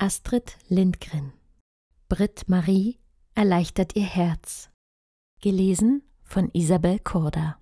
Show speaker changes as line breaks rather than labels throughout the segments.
Astrid Lindgren. Britt Marie erleichtert ihr Herz. Gelesen von Isabel Korda.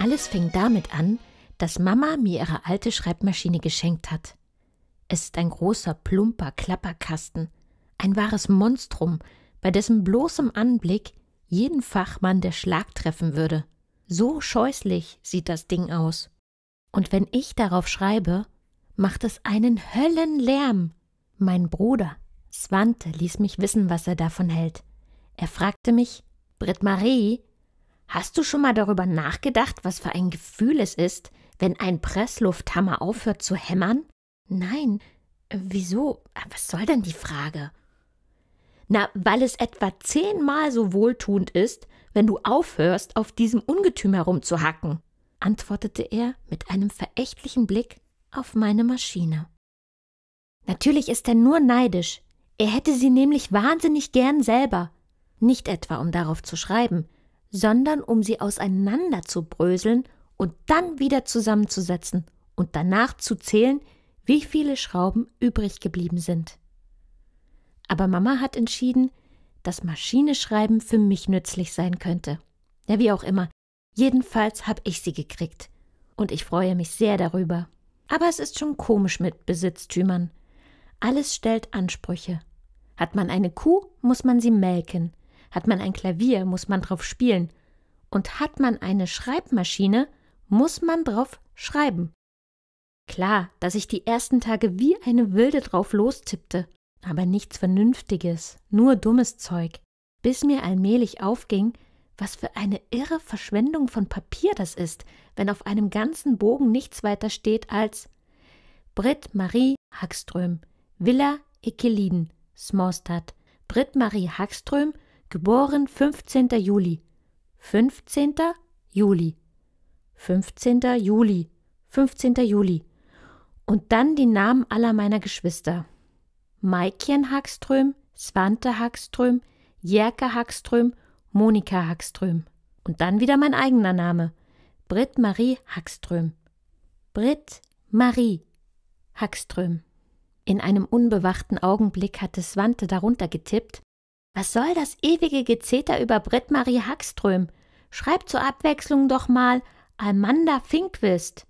Alles fing damit an, dass Mama mir ihre alte Schreibmaschine geschenkt hat. Es ist ein großer, plumper Klapperkasten, ein wahres Monstrum, bei dessen bloßem Anblick jeden Fachmann der Schlag treffen würde. So scheußlich sieht das Ding aus. Und wenn ich darauf schreibe, macht es einen Höllenlärm. Mein Bruder, Svante, ließ mich wissen, was er davon hält. Er fragte mich, Brit Marie, hast du schon mal darüber nachgedacht, was für ein Gefühl es ist, wenn ein Presslufthammer aufhört zu hämmern? Nein, wieso? Was soll denn die Frage? Na, weil es etwa zehnmal so wohltuend ist, wenn du aufhörst, auf diesem Ungetüm herumzuhacken, antwortete er mit einem verächtlichen Blick auf meine Maschine. Natürlich ist er nur neidisch. Er hätte sie nämlich wahnsinnig gern selber. Nicht etwa, um darauf zu schreiben, sondern um sie auseinanderzubröseln und dann wieder zusammenzusetzen und danach zu zählen, wie viele Schrauben übrig geblieben sind. Aber Mama hat entschieden, dass Maschineschreiben für mich nützlich sein könnte. Ja, wie auch immer. Jedenfalls habe ich sie gekriegt. Und ich freue mich sehr darüber. Aber es ist schon komisch mit Besitztümern. Alles stellt Ansprüche. Hat man eine Kuh, muss man sie melken. Hat man ein Klavier, muss man drauf spielen. Und hat man eine Schreibmaschine, muss man drauf schreiben. Klar, dass ich die ersten Tage wie eine Wilde drauf lostippte, aber nichts Vernünftiges, nur dummes Zeug, bis mir allmählich aufging, was für eine irre Verschwendung von Papier das ist, wenn auf einem ganzen Bogen nichts weiter steht als Brit Marie Hackström, Villa Ekeliden, Smorstad. Brit Marie Hackström, geboren 15. Juli. 15. Juli 15. Juli, 15. Juli. Und dann die Namen aller meiner Geschwister. Maikchen Hackström, Svante Hackström, Jerke Hackström, Monika Hackström. Und dann wieder mein eigener Name. Britt Marie Hackström. Britt Marie Hackström. In einem unbewachten Augenblick hatte Swante darunter getippt. Was soll das ewige Gezeter über Britt Marie Hackström? Schreib zur Abwechslung doch mal Amanda Finkwist.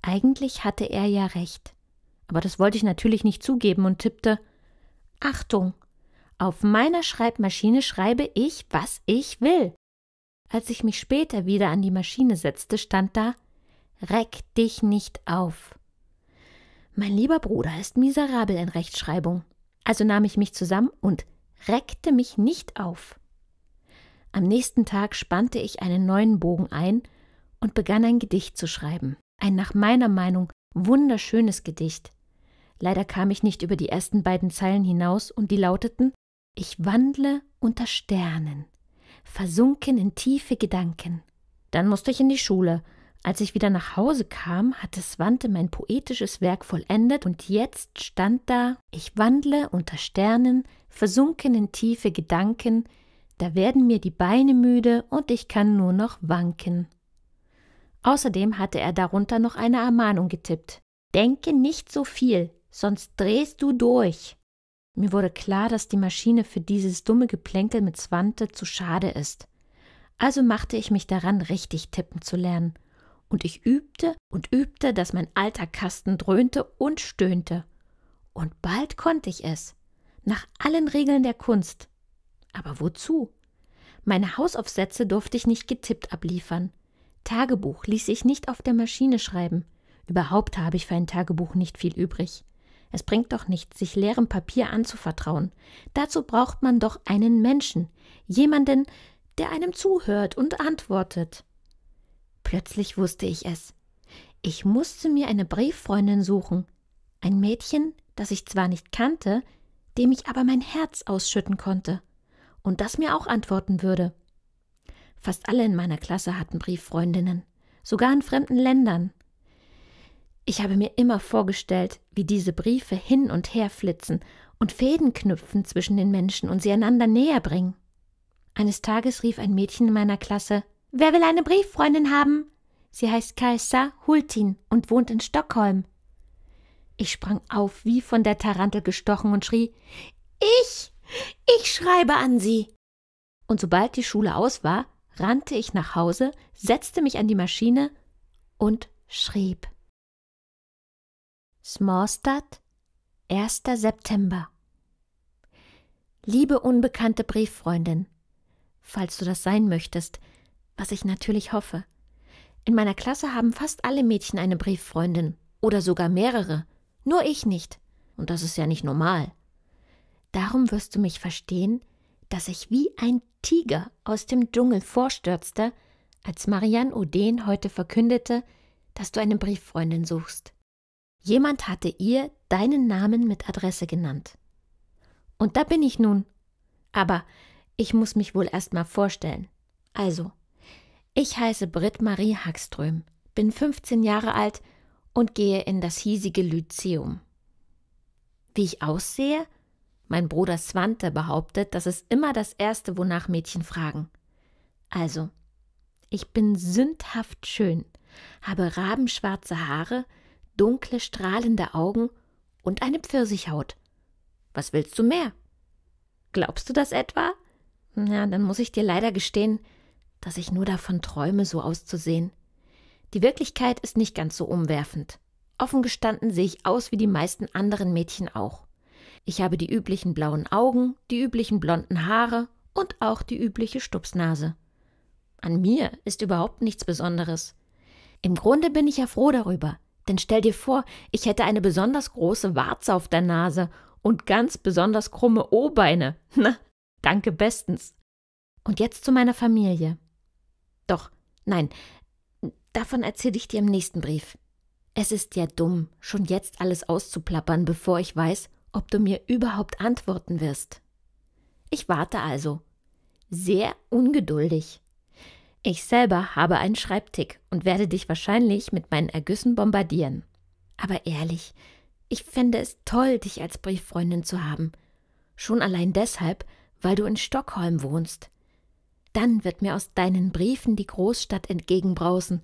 Eigentlich hatte er ja recht, aber das wollte ich natürlich nicht zugeben und tippte Achtung, auf meiner Schreibmaschine schreibe ich, was ich will. Als ich mich später wieder an die Maschine setzte, stand da Reck dich nicht auf. Mein lieber Bruder ist miserabel in Rechtschreibung, also nahm ich mich zusammen und reckte mich nicht auf. Am nächsten Tag spannte ich einen neuen Bogen ein und begann ein Gedicht zu schreiben. Ein nach meiner Meinung wunderschönes Gedicht. Leider kam ich nicht über die ersten beiden Zeilen hinaus und die lauteten: Ich wandle unter Sternen, versunken in tiefe Gedanken. Dann musste ich in die Schule. Als ich wieder nach Hause kam, hatte Swante mein poetisches Werk vollendet und jetzt stand da: Ich wandle unter Sternen, versunken in tiefe Gedanken, da werden mir die Beine müde und ich kann nur noch wanken. Außerdem hatte er darunter noch eine Ermahnung getippt. Denke nicht so viel, sonst drehst du durch. Mir wurde klar, dass die Maschine für dieses dumme Geplänkel mit Zwante zu schade ist. Also machte ich mich daran, richtig tippen zu lernen. Und ich übte und übte, dass mein alter Kasten dröhnte und stöhnte. Und bald konnte ich es. Nach allen Regeln der Kunst. Aber wozu? Meine Hausaufsätze durfte ich nicht getippt abliefern. Tagebuch ließ ich nicht auf der Maschine schreiben. Überhaupt habe ich für ein Tagebuch nicht viel übrig. Es bringt doch nichts, sich leerem Papier anzuvertrauen. Dazu braucht man doch einen Menschen, jemanden, der einem zuhört und antwortet. Plötzlich wusste ich es. Ich musste mir eine Brieffreundin suchen. Ein Mädchen, das ich zwar nicht kannte, dem ich aber mein Herz ausschütten konnte und das mir auch antworten würde. Fast alle in meiner Klasse hatten Brieffreundinnen, sogar in fremden Ländern. Ich habe mir immer vorgestellt, wie diese Briefe hin und her flitzen und Fäden knüpfen zwischen den Menschen und sie einander näher bringen. Eines Tages rief ein Mädchen in meiner Klasse Wer will eine Brieffreundin haben? Sie heißt Kaisa Hultin und wohnt in Stockholm. Ich sprang auf wie von der Tarantel gestochen und schrie Ich. Ich schreibe an Sie. Und sobald die Schule aus war, rannte ich nach Hause, setzte mich an die Maschine und schrieb. Smorstad, 1. September. Liebe unbekannte Brieffreundin, falls du das sein möchtest, was ich natürlich hoffe. In meiner Klasse haben fast alle Mädchen eine Brieffreundin oder sogar mehrere, nur ich nicht. Und das ist ja nicht normal. Darum wirst du mich verstehen, dass ich wie ein Tiger aus dem Dschungel vorstürzte, als Marianne Oden heute verkündete, dass du eine Brieffreundin suchst. Jemand hatte ihr deinen Namen mit Adresse genannt. Und da bin ich nun. Aber ich muss mich wohl erst mal vorstellen. Also, ich heiße Britt Marie Hackström, bin 15 Jahre alt und gehe in das hiesige Lyzeum. Wie ich aussehe? Mein Bruder Swante behauptet, das ist immer das Erste, wonach Mädchen fragen. Also, ich bin sündhaft schön, habe rabenschwarze Haare, dunkle, strahlende Augen und eine Pfirsichhaut. Was willst du mehr? Glaubst du das etwa? Na, dann muss ich dir leider gestehen, dass ich nur davon träume, so auszusehen. Die Wirklichkeit ist nicht ganz so umwerfend. Offen gestanden sehe ich aus wie die meisten anderen Mädchen auch. Ich habe die üblichen blauen Augen, die üblichen blonden Haare und auch die übliche Stupsnase. An mir ist überhaupt nichts Besonderes. Im Grunde bin ich ja froh darüber, denn stell dir vor, ich hätte eine besonders große Warze auf der Nase und ganz besonders krumme O-Beine. Na, danke bestens. Und jetzt zu meiner Familie. Doch, nein, davon erzähle ich dir im nächsten Brief. Es ist ja dumm, schon jetzt alles auszuplappern, bevor ich weiß, ob du mir überhaupt antworten wirst. Ich warte also. Sehr ungeduldig. Ich selber habe einen Schreibtick und werde dich wahrscheinlich mit meinen Ergüssen bombardieren. Aber ehrlich, ich fände es toll, dich als Brieffreundin zu haben. Schon allein deshalb, weil du in Stockholm wohnst. Dann wird mir aus deinen Briefen die Großstadt entgegenbrausen.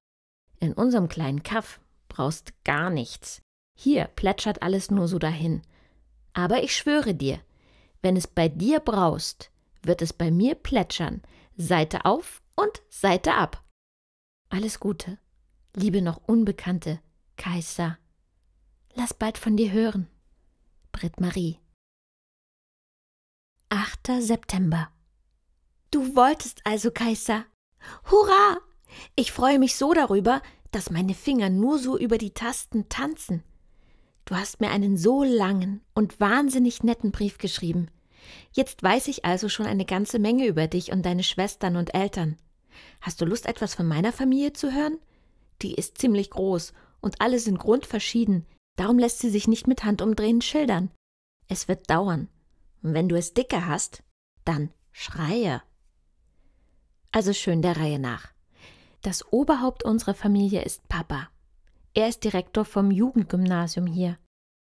In unserem kleinen Kaff braust gar nichts. Hier plätschert alles nur so dahin. Aber ich schwöre dir, wenn es bei dir braust, wird es bei mir plätschern, Seite auf und Seite ab. Alles Gute, liebe noch unbekannte Kaiser. Lass bald von dir hören. Brit Marie. 8. September. Du wolltest also, Kaiser. Hurra! Ich freue mich so darüber, dass meine Finger nur so über die Tasten tanzen. Du hast mir einen so langen und wahnsinnig netten Brief geschrieben. Jetzt weiß ich also schon eine ganze Menge über dich und deine Schwestern und Eltern. Hast du Lust, etwas von meiner Familie zu hören? Die ist ziemlich groß und alle sind grundverschieden, darum lässt sie sich nicht mit Handumdrehen schildern. Es wird dauern. Und wenn du es dicker hast, dann schreie. Also schön der Reihe nach. Das Oberhaupt unserer Familie ist Papa. Er ist Direktor vom Jugendgymnasium hier.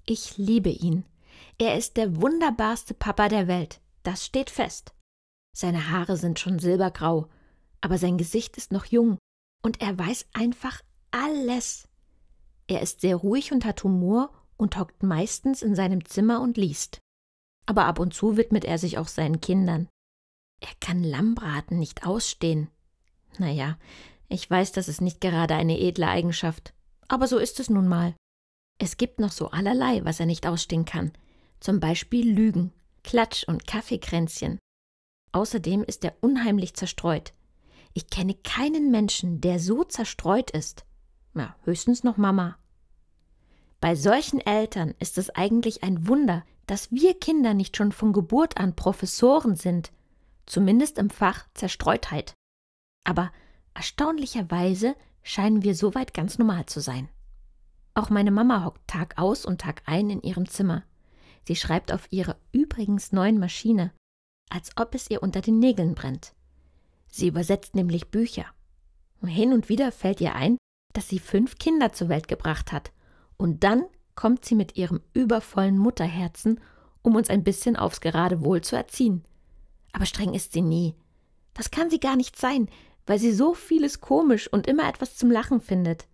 Ich liebe ihn. Er ist der wunderbarste Papa der Welt. Das steht fest. Seine Haare sind schon silbergrau, aber sein Gesicht ist noch jung und er weiß einfach alles. Er ist sehr ruhig und hat Humor und hockt meistens in seinem Zimmer und liest. Aber ab und zu widmet er sich auch seinen Kindern. Er kann Lammbraten nicht ausstehen. Naja, ich weiß, das ist nicht gerade eine edle Eigenschaft, aber so ist es nun mal. Es gibt noch so allerlei, was er nicht ausstehen kann. Zum Beispiel Lügen, Klatsch und Kaffeekränzchen. Außerdem ist er unheimlich zerstreut. Ich kenne keinen Menschen, der so zerstreut ist. Na, höchstens noch Mama. Bei solchen Eltern ist es eigentlich ein Wunder, dass wir Kinder nicht schon von Geburt an Professoren sind, zumindest im Fach Zerstreutheit. Aber erstaunlicherweise scheinen wir soweit ganz normal zu sein. Auch meine Mama hockt Tag aus und Tag ein in ihrem Zimmer. Sie schreibt auf ihrer übrigens neuen Maschine, als ob es ihr unter den Nägeln brennt. Sie übersetzt nämlich Bücher. Hin und wieder fällt ihr ein, dass sie fünf Kinder zur Welt gebracht hat. Und dann kommt sie mit ihrem übervollen Mutterherzen, um uns ein bisschen aufs Geradewohl zu erziehen. Aber streng ist sie nie. Das kann sie gar nicht sein weil sie so vieles komisch und immer etwas zum Lachen findet.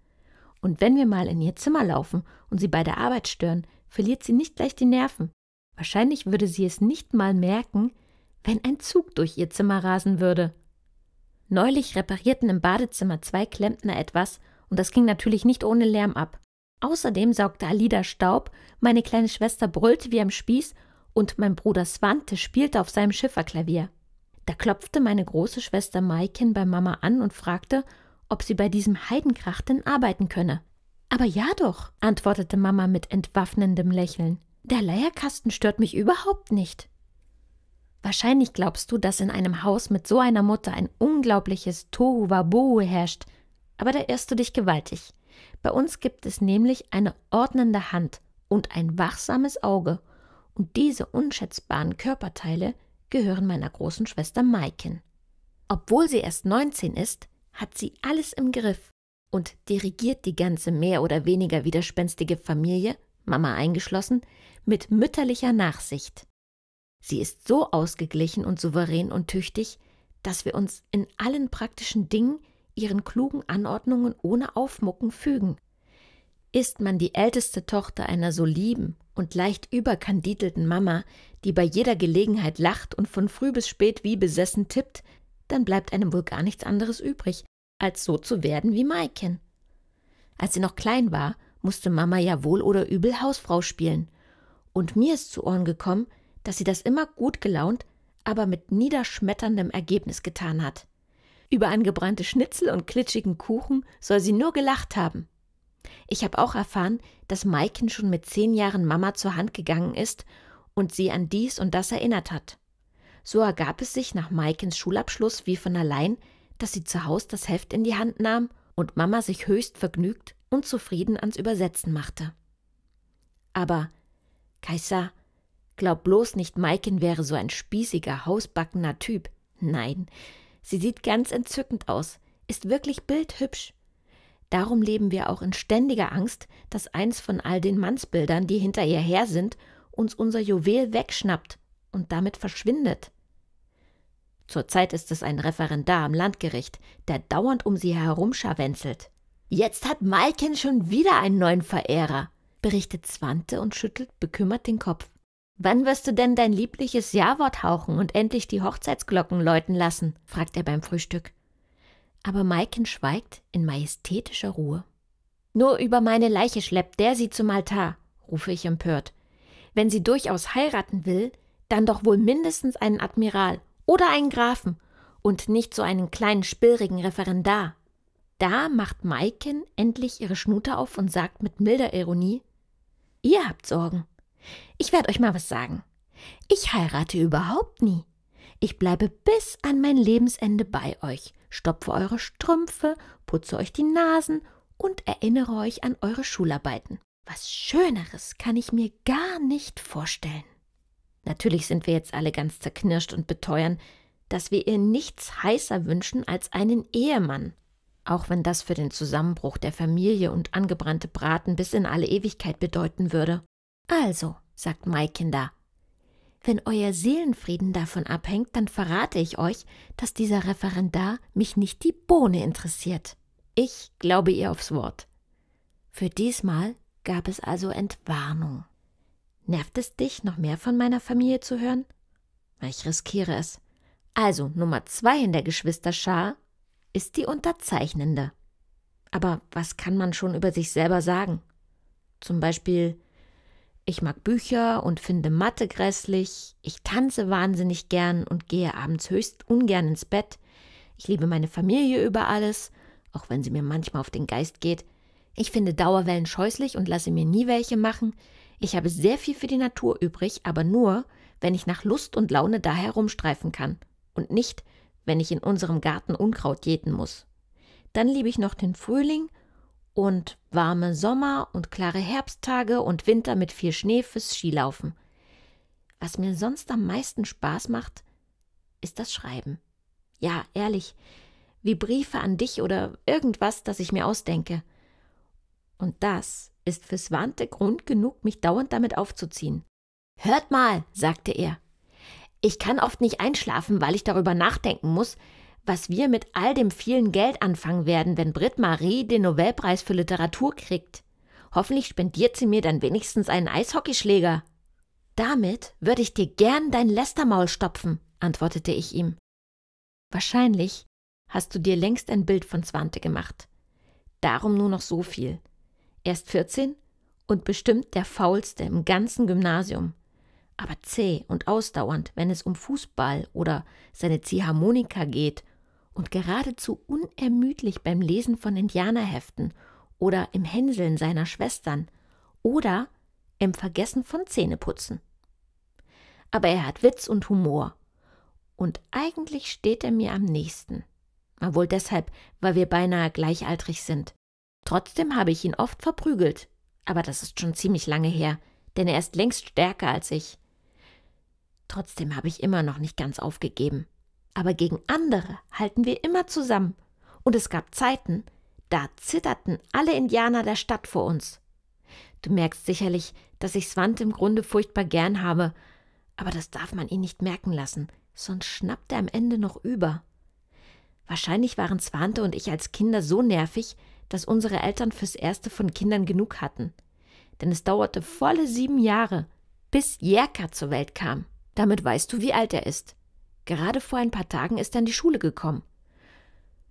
Und wenn wir mal in ihr Zimmer laufen und sie bei der Arbeit stören, verliert sie nicht gleich die Nerven. Wahrscheinlich würde sie es nicht mal merken, wenn ein Zug durch ihr Zimmer rasen würde. Neulich reparierten im Badezimmer zwei Klempner etwas, und das ging natürlich nicht ohne Lärm ab. Außerdem saugte Alida Staub, meine kleine Schwester brüllte wie am Spieß und mein Bruder Swante spielte auf seinem Schifferklavier. Da klopfte meine große Schwester Maiken bei Mama an und fragte, ob sie bei diesem Heidenkrach denn arbeiten könne. Aber ja doch, antwortete Mama mit entwaffnendem Lächeln. Der Leierkasten stört mich überhaupt nicht. Wahrscheinlich glaubst du, dass in einem Haus mit so einer Mutter ein unglaubliches Tohuwabohu herrscht, aber da irrst du dich gewaltig. Bei uns gibt es nämlich eine ordnende Hand und ein wachsames Auge, und diese unschätzbaren Körperteile gehören meiner großen Schwester Maiken. Obwohl sie erst 19 ist, hat sie alles im Griff und dirigiert die ganze mehr oder weniger widerspenstige Familie, Mama eingeschlossen, mit mütterlicher Nachsicht. Sie ist so ausgeglichen und souverän und tüchtig, dass wir uns in allen praktischen Dingen ihren klugen Anordnungen ohne Aufmucken fügen. Ist man die älteste Tochter einer so lieben und leicht überkandidelten Mama, die bei jeder Gelegenheit lacht und von früh bis spät wie besessen tippt, dann bleibt einem wohl gar nichts anderes übrig, als so zu werden wie Maiken. Als sie noch klein war, musste Mama ja wohl oder übel Hausfrau spielen. Und mir ist zu Ohren gekommen, dass sie das immer gut gelaunt, aber mit niederschmetterndem Ergebnis getan hat. Über angebrannte Schnitzel und klitschigen Kuchen soll sie nur gelacht haben. Ich habe auch erfahren, dass Maiken schon mit zehn Jahren Mama zur Hand gegangen ist und sie an dies und das erinnert hat. So ergab es sich nach Maikens Schulabschluss wie von allein, dass sie zu Hause das Heft in die Hand nahm und Mama sich höchst vergnügt und zufrieden ans Übersetzen machte. Aber, Kaiser, glaub bloß nicht, Maiken wäre so ein spießiger, hausbackener Typ. Nein, sie sieht ganz entzückend aus, ist wirklich bildhübsch Darum leben wir auch in ständiger Angst, dass eins von all den Mannsbildern, die hinter ihr her sind, uns unser Juwel wegschnappt und damit verschwindet. Zurzeit ist es ein Referendar am Landgericht, der dauernd um sie herumscharwenzelt. Jetzt hat Malkin schon wieder einen neuen Verehrer, berichtet Swante und schüttelt bekümmert den Kopf. Wann wirst du denn dein liebliches Jawort hauchen und endlich die Hochzeitsglocken läuten lassen? fragt er beim Frühstück. Aber Maiken schweigt in majestätischer Ruhe. Nur über meine Leiche schleppt der sie zum Altar, rufe ich empört. Wenn sie durchaus heiraten will, dann doch wohl mindestens einen Admiral oder einen Grafen und nicht so einen kleinen spillrigen Referendar. Da macht Maiken endlich ihre Schnute auf und sagt mit milder Ironie: Ihr habt Sorgen. Ich werde euch mal was sagen. Ich heirate überhaupt nie. Ich bleibe bis an mein Lebensende bei euch stopfe eure Strümpfe, putze euch die Nasen und erinnere euch an eure Schularbeiten. Was Schöneres kann ich mir gar nicht vorstellen. Natürlich sind wir jetzt alle ganz zerknirscht und beteuern, dass wir ihr nichts heißer wünschen als einen Ehemann. Auch wenn das für den Zusammenbruch der Familie und angebrannte Braten bis in alle Ewigkeit bedeuten würde. Also, sagt Maikinder, wenn euer Seelenfrieden davon abhängt, dann verrate ich euch, dass dieser Referendar mich nicht die Bohne interessiert. Ich glaube ihr aufs Wort. Für diesmal gab es also Entwarnung. Nervt es dich, noch mehr von meiner Familie zu hören? Ich riskiere es. Also, Nummer zwei in der Geschwisterschar ist die Unterzeichnende. Aber was kann man schon über sich selber sagen? Zum Beispiel, ich mag Bücher und finde Mathe grässlich. Ich tanze wahnsinnig gern und gehe abends höchst ungern ins Bett. Ich liebe meine Familie über alles, auch wenn sie mir manchmal auf den Geist geht. Ich finde Dauerwellen scheußlich und lasse mir nie welche machen. Ich habe sehr viel für die Natur übrig, aber nur, wenn ich nach Lust und Laune da herumstreifen kann und nicht, wenn ich in unserem Garten Unkraut jäten muss. Dann liebe ich noch den Frühling und warme Sommer und klare Herbsttage und Winter mit viel Schnee fürs Skilaufen. Was mir sonst am meisten Spaß macht, ist das Schreiben. Ja, ehrlich, wie Briefe an dich oder irgendwas, das ich mir ausdenke. Und das ist fürs Swante Grund genug, mich dauernd damit aufzuziehen. Hört mal, sagte er. Ich kann oft nicht einschlafen, weil ich darüber nachdenken muss, was wir mit all dem vielen Geld anfangen werden, wenn Brit Marie den Nobelpreis für Literatur kriegt. Hoffentlich spendiert sie mir dann wenigstens einen Eishockeyschläger. Damit würde ich dir gern dein Lästermaul stopfen, antwortete ich ihm. Wahrscheinlich hast du dir längst ein Bild von Swante gemacht. Darum nur noch so viel. Erst 14 und bestimmt der faulste im ganzen Gymnasium. Aber zäh und ausdauernd, wenn es um Fußball oder seine Ziehharmonika geht und geradezu unermüdlich beim Lesen von Indianerheften oder im Hänseln seiner Schwestern oder im Vergessen von Zähneputzen. Aber er hat Witz und Humor. Und eigentlich steht er mir am nächsten. Na wohl deshalb, weil wir beinahe gleichaltrig sind. Trotzdem habe ich ihn oft verprügelt. Aber das ist schon ziemlich lange her, denn er ist längst stärker als ich. Trotzdem habe ich immer noch nicht ganz aufgegeben aber gegen andere halten wir immer zusammen. Und es gab Zeiten, da zitterten alle Indianer der Stadt vor uns. Du merkst sicherlich, dass ich Swant im Grunde furchtbar gern habe, aber das darf man ihn nicht merken lassen, sonst schnappt er am Ende noch über. Wahrscheinlich waren Swante und ich als Kinder so nervig, dass unsere Eltern fürs Erste von Kindern genug hatten. Denn es dauerte volle sieben Jahre, bis Jerka zur Welt kam. Damit weißt du, wie alt er ist. Gerade vor ein paar Tagen ist er in die Schule gekommen.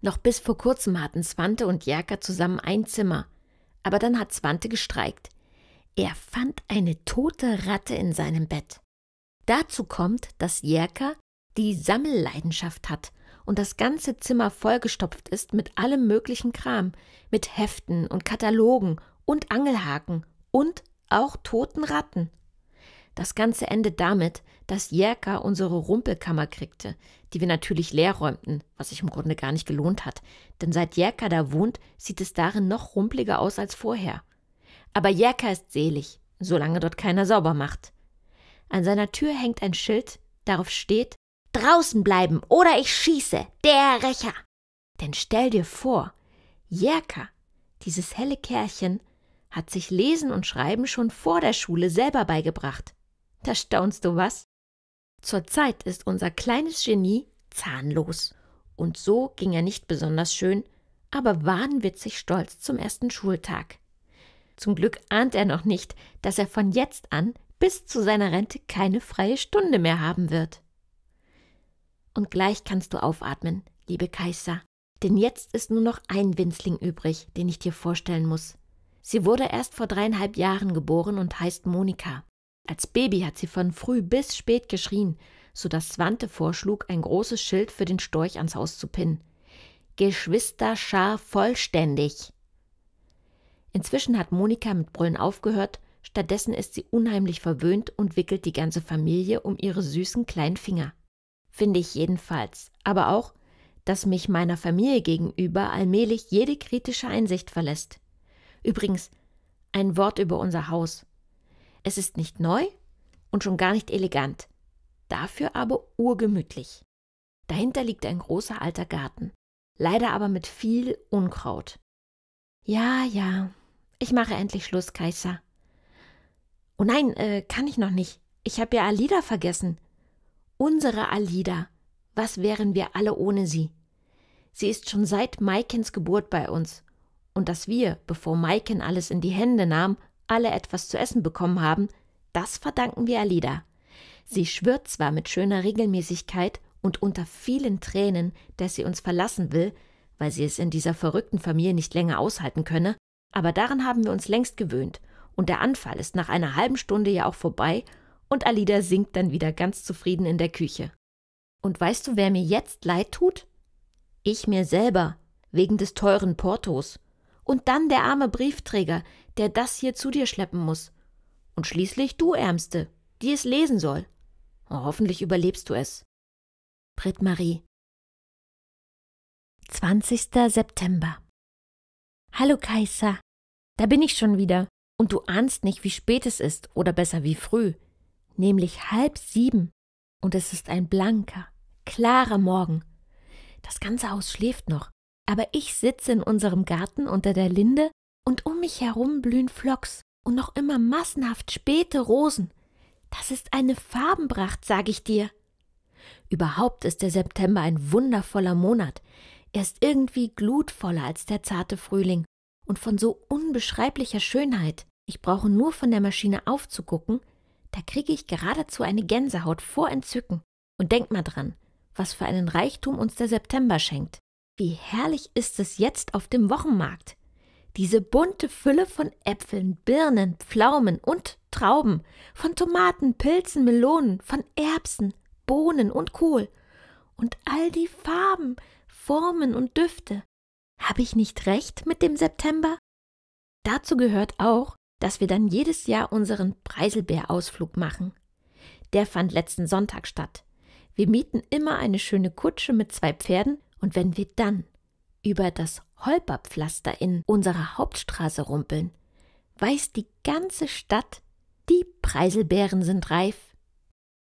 Noch bis vor kurzem hatten Swante und Jerker zusammen ein Zimmer. Aber dann hat Swante gestreikt. Er fand eine tote Ratte in seinem Bett. Dazu kommt, dass Jerker die Sammelleidenschaft hat und das ganze Zimmer vollgestopft ist mit allem möglichen Kram, mit Heften und Katalogen und Angelhaken und auch toten Ratten. Das Ganze endet damit, dass Jerka unsere Rumpelkammer kriegte, die wir natürlich leer räumten, was sich im Grunde gar nicht gelohnt hat, denn seit Jerka da wohnt, sieht es darin noch rumpliger aus als vorher. Aber Jerka ist selig, solange dort keiner sauber macht. An seiner Tür hängt ein Schild, darauf steht Draußen bleiben oder ich schieße, der Rächer. Denn stell dir vor, Jerka, dieses helle Kerlchen, hat sich Lesen und Schreiben schon vor der Schule selber beigebracht. Da staunst du was? Zurzeit ist unser kleines Genie zahnlos. Und so ging er nicht besonders schön, aber wahnwitzig stolz zum ersten Schultag. Zum Glück ahnt er noch nicht, dass er von jetzt an bis zu seiner Rente keine freie Stunde mehr haben wird. Und gleich kannst du aufatmen, liebe Kaiser, denn jetzt ist nur noch ein Winzling übrig, den ich dir vorstellen muss. Sie wurde erst vor dreieinhalb Jahren geboren und heißt Monika. Als Baby hat sie von früh bis spät geschrien, so dass Swante vorschlug, ein großes Schild für den Storch ans Haus zu pinnen. Geschwisterschar vollständig. Inzwischen hat Monika mit Brüllen aufgehört, stattdessen ist sie unheimlich verwöhnt und wickelt die ganze Familie um ihre süßen kleinen Finger. Finde ich jedenfalls, aber auch, dass mich meiner Familie gegenüber allmählich jede kritische Einsicht verlässt. Übrigens, ein Wort über unser Haus. Es ist nicht neu und schon gar nicht elegant, dafür aber urgemütlich. Dahinter liegt ein großer alter Garten, leider aber mit viel Unkraut. Ja, ja, ich mache endlich Schluss, Kaiser. Oh nein, äh, kann ich noch nicht. Ich habe ja Alida vergessen. Unsere Alida. Was wären wir alle ohne sie? Sie ist schon seit Maikens Geburt bei uns. Und dass wir, bevor Maiken alles in die Hände nahm, alle etwas zu essen bekommen haben, das verdanken wir Alida. Sie schwört zwar mit schöner Regelmäßigkeit und unter vielen Tränen, dass sie uns verlassen will, weil sie es in dieser verrückten Familie nicht länger aushalten könne, aber daran haben wir uns längst gewöhnt und der Anfall ist nach einer halben Stunde ja auch vorbei und Alida sinkt dann wieder ganz zufrieden in der Küche. Und weißt du, wer mir jetzt leid tut? Ich mir selber, wegen des teuren Portos. Und dann der arme Briefträger, der das hier zu dir schleppen muss. Und schließlich du, Ärmste, die es lesen soll. Oh, hoffentlich überlebst du es. Brit Marie. 20. September. Hallo Kaiser, da bin ich schon wieder. Und du ahnst nicht, wie spät es ist, oder besser wie früh, nämlich halb sieben. Und es ist ein blanker, klarer Morgen. Das ganze Haus schläft noch, aber ich sitze in unserem Garten unter der Linde und um mich herum blühen Phlox und noch immer massenhaft späte Rosen. Das ist eine Farbenpracht, sag ich dir. Überhaupt ist der September ein wundervoller Monat. Er ist irgendwie glutvoller als der zarte Frühling und von so unbeschreiblicher Schönheit. Ich brauche nur von der Maschine aufzugucken, da kriege ich geradezu eine Gänsehaut vor Entzücken. Und denk mal dran, was für einen Reichtum uns der September schenkt. Wie herrlich ist es jetzt auf dem Wochenmarkt. Diese bunte Fülle von Äpfeln, Birnen, Pflaumen und Trauben, von Tomaten, Pilzen, Melonen, von Erbsen, Bohnen und Kohl. Und all die Farben, Formen und Düfte. Habe ich nicht recht mit dem September? Dazu gehört auch, dass wir dann jedes Jahr unseren Preiselbeerausflug machen. Der fand letzten Sonntag statt. Wir mieten immer eine schöne Kutsche mit zwei Pferden und wenn wir dann über das Holperpflaster in unserer Hauptstraße rumpeln, weiß die ganze Stadt, die Preiselbeeren sind reif.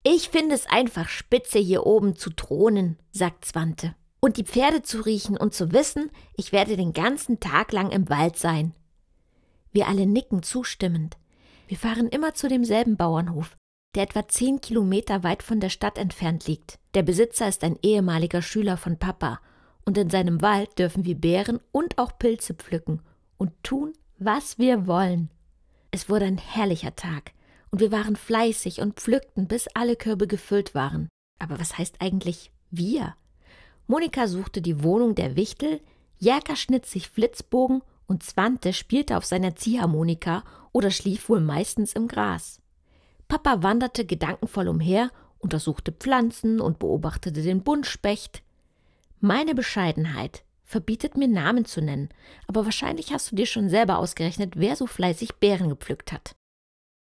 Ich finde es einfach spitze, hier oben zu thronen, sagt Zwante, Und die Pferde zu riechen und zu wissen, ich werde den ganzen Tag lang im Wald sein. Wir alle nicken zustimmend. Wir fahren immer zu demselben Bauernhof, der etwa zehn Kilometer weit von der Stadt entfernt liegt. Der Besitzer ist ein ehemaliger Schüler von Papa und in seinem Wald dürfen wir Beeren und auch Pilze pflücken und tun, was wir wollen. Es wurde ein herrlicher Tag, und wir waren fleißig und pflückten, bis alle Körbe gefüllt waren. Aber was heißt eigentlich wir? Monika suchte die Wohnung der Wichtel, Jerker schnitt sich Flitzbogen und Zwante spielte auf seiner Ziehharmonika oder schlief wohl meistens im Gras. Papa wanderte gedankenvoll umher, untersuchte Pflanzen und beobachtete den Buntspecht. Meine Bescheidenheit verbietet mir Namen zu nennen, aber wahrscheinlich hast du dir schon selber ausgerechnet, wer so fleißig Beeren gepflückt hat.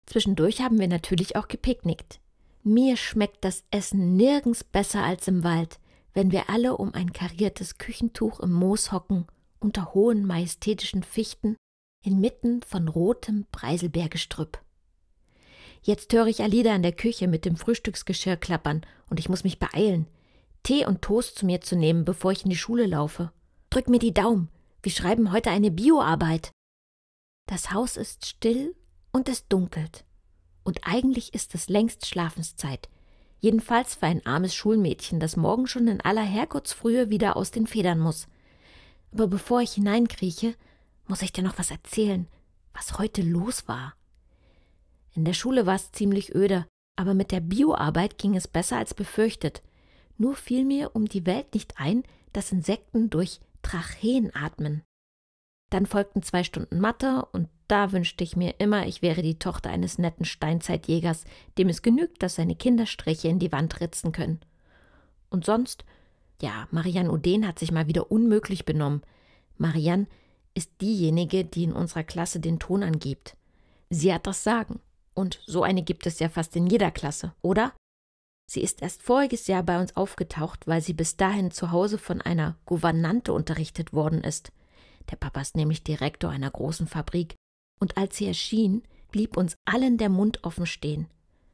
Zwischendurch haben wir natürlich auch gepicknickt. Mir schmeckt das Essen nirgends besser als im Wald, wenn wir alle um ein kariertes Küchentuch im Moos hocken, unter hohen majestätischen Fichten, inmitten von rotem Preiselbeergestrüpp. Jetzt höre ich Alida in der Küche mit dem Frühstücksgeschirr klappern und ich muss mich beeilen – Tee und Toast zu mir zu nehmen, bevor ich in die Schule laufe. Drück mir die Daumen. Wir schreiben heute eine Bioarbeit. Das Haus ist still und es dunkelt. Und eigentlich ist es längst Schlafenszeit. Jedenfalls für ein armes Schulmädchen, das morgen schon in aller Herkurzfrühe wieder aus den Federn muss. Aber bevor ich hineinkrieche, muss ich dir noch was erzählen, was heute los war. In der Schule war es ziemlich öde, aber mit der Bioarbeit ging es besser als befürchtet nur fiel mir um die Welt nicht ein, dass Insekten durch Tracheen atmen. Dann folgten zwei Stunden Mathe und da wünschte ich mir immer, ich wäre die Tochter eines netten Steinzeitjägers, dem es genügt, dass seine Kinder Striche in die Wand ritzen können. Und sonst, ja, Marianne Oden hat sich mal wieder unmöglich benommen. Marianne ist diejenige, die in unserer Klasse den Ton angibt. Sie hat das Sagen. Und so eine gibt es ja fast in jeder Klasse, oder? Sie ist erst voriges Jahr bei uns aufgetaucht, weil sie bis dahin zu Hause von einer Gouvernante unterrichtet worden ist. Der Papa ist nämlich Direktor einer großen Fabrik. Und als sie erschien, blieb uns allen der Mund offen stehen.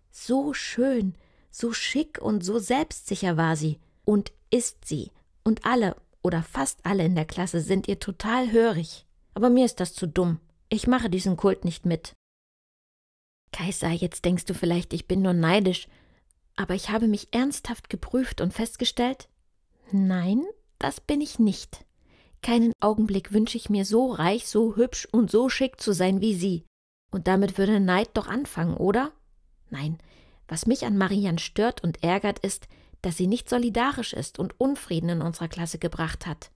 So schön, so schick und so selbstsicher war sie. Und ist sie. Und alle, oder fast alle in der Klasse sind ihr total hörig. Aber mir ist das zu dumm. Ich mache diesen Kult nicht mit. Kaiser, jetzt denkst du vielleicht, ich bin nur neidisch, aber ich habe mich ernsthaft geprüft und festgestellt, nein, das bin ich nicht. Keinen Augenblick wünsche ich mir so reich, so hübsch und so schick zu sein wie sie. Und damit würde Neid doch anfangen, oder? Nein, was mich an Marianne stört und ärgert, ist, dass sie nicht solidarisch ist und Unfrieden in unserer Klasse gebracht hat.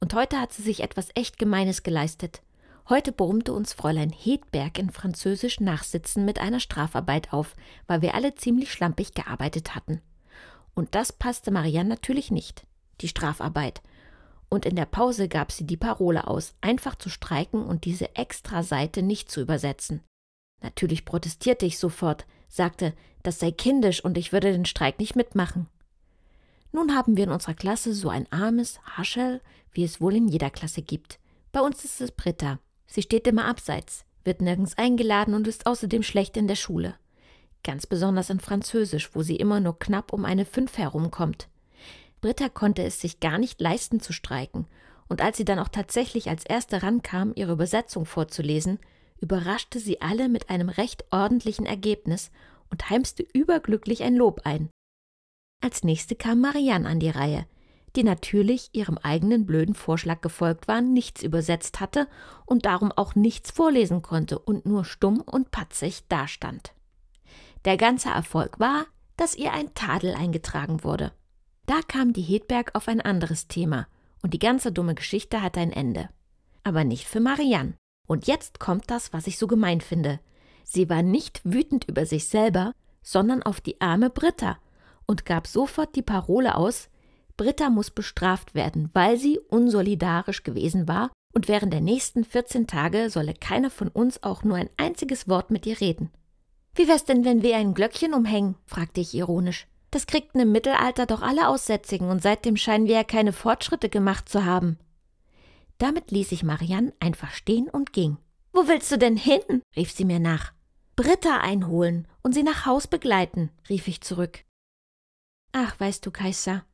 Und heute hat sie sich etwas echt Gemeines geleistet. Heute brummte uns Fräulein Hedberg in Französisch Nachsitzen mit einer Strafarbeit auf, weil wir alle ziemlich schlampig gearbeitet hatten. Und das passte Marianne natürlich nicht, die Strafarbeit. Und in der Pause gab sie die Parole aus, einfach zu streiken und diese extra Seite nicht zu übersetzen. Natürlich protestierte ich sofort, sagte, das sei kindisch und ich würde den Streik nicht mitmachen. Nun haben wir in unserer Klasse so ein armes Haschel, wie es wohl in jeder Klasse gibt. Bei uns ist es Britta, Sie steht immer abseits, wird nirgends eingeladen und ist außerdem schlecht in der Schule. Ganz besonders in Französisch, wo sie immer nur knapp um eine Fünf herumkommt. Britta konnte es sich gar nicht leisten zu streiken, und als sie dann auch tatsächlich als Erste rankam, ihre Übersetzung vorzulesen, überraschte sie alle mit einem recht ordentlichen Ergebnis und heimste überglücklich ein Lob ein. Als nächste kam Marianne an die Reihe, die natürlich ihrem eigenen blöden Vorschlag gefolgt war, nichts übersetzt hatte und darum auch nichts vorlesen konnte und nur stumm und patzig dastand. Der ganze Erfolg war, dass ihr ein Tadel eingetragen wurde. Da kam die Hedberg auf ein anderes Thema und die ganze dumme Geschichte hatte ein Ende. Aber nicht für Marianne. Und jetzt kommt das, was ich so gemein finde. Sie war nicht wütend über sich selber, sondern auf die arme Britta und gab sofort die Parole aus, Britta muss bestraft werden, weil sie unsolidarisch gewesen war und während der nächsten 14 Tage solle keiner von uns auch nur ein einziges Wort mit ihr reden. Wie wär's denn, wenn wir ein Glöckchen umhängen? fragte ich ironisch. Das kriegten ne im Mittelalter doch alle Aussätzigen und seitdem scheinen wir ja keine Fortschritte gemacht zu haben. Damit ließ ich Marianne einfach stehen und ging. Wo willst du denn hin? rief sie mir nach. Britta einholen und sie nach Haus begleiten, rief ich zurück. Ach, weißt du, Kaiser,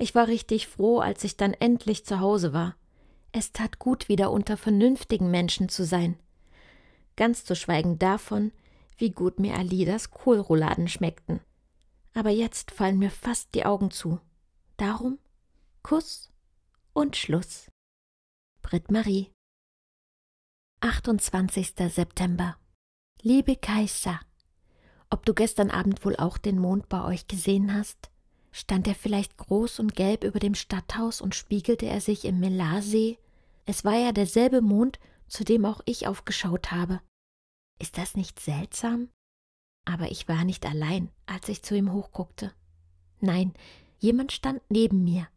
ich war richtig froh, als ich dann endlich zu Hause war. Es tat gut, wieder unter vernünftigen Menschen zu sein. Ganz zu schweigen davon, wie gut mir Alidas Kohlrouladen schmeckten. Aber jetzt fallen mir fast die Augen zu. Darum Kuss und Schluss. Brit Marie. 28. September. Liebe Kaiser, ob du gestern Abend wohl auch den Mond bei euch gesehen hast? Stand er vielleicht groß und gelb über dem Stadthaus und spiegelte er sich im Melarsee? Es war ja derselbe Mond, zu dem auch ich aufgeschaut habe. Ist das nicht seltsam? Aber ich war nicht allein, als ich zu ihm hochguckte. Nein, jemand stand neben mir.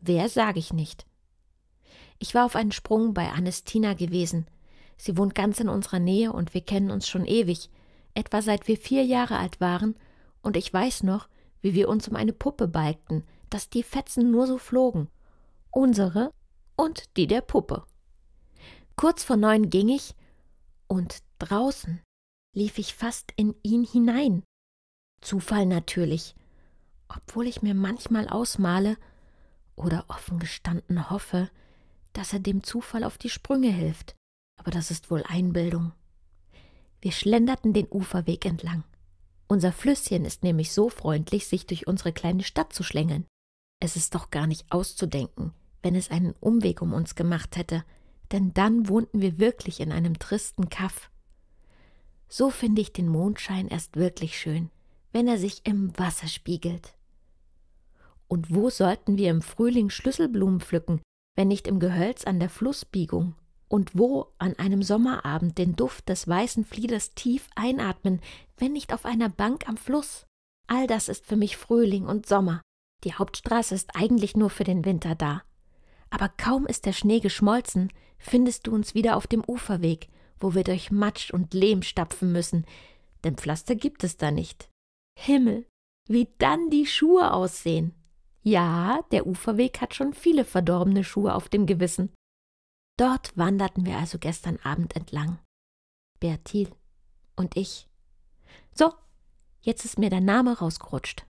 Wer sage ich nicht. Ich war auf einen Sprung bei Annestina gewesen. Sie wohnt ganz in unserer Nähe und wir kennen uns schon ewig, etwa seit wir vier Jahre alt waren, und ich weiß noch, wie wir uns um eine Puppe balgten, dass die Fetzen nur so flogen. Unsere und die der Puppe. Kurz vor neun ging ich, und draußen lief ich fast in ihn hinein. Zufall natürlich, obwohl ich mir manchmal ausmale oder offen gestanden hoffe, dass er dem Zufall auf die Sprünge hilft, aber das ist wohl Einbildung. Wir schlenderten den Uferweg entlang. Unser Flüsschen ist nämlich so freundlich, sich durch unsere kleine Stadt zu schlängeln. Es ist doch gar nicht auszudenken, wenn es einen Umweg um uns gemacht hätte, denn dann wohnten wir wirklich in einem tristen Kaff. So finde ich den Mondschein erst wirklich schön, wenn er sich im Wasser spiegelt. Und wo sollten wir im Frühling Schlüsselblumen pflücken, wenn nicht im Gehölz an der Flussbiegung? und wo an einem Sommerabend den Duft des weißen Flieders tief einatmen, wenn nicht auf einer Bank am Fluss. All das ist für mich Frühling und Sommer. Die Hauptstraße ist eigentlich nur für den Winter da. Aber kaum ist der Schnee geschmolzen, findest du uns wieder auf dem Uferweg, wo wir durch Matsch und Lehm stapfen müssen, denn Pflaster gibt es da nicht. Himmel, wie dann die Schuhe aussehen. Ja, der Uferweg hat schon viele verdorbene Schuhe auf dem Gewissen. Dort wanderten wir also gestern Abend entlang. Bertil und ich. So, jetzt ist mir der Name rausgerutscht.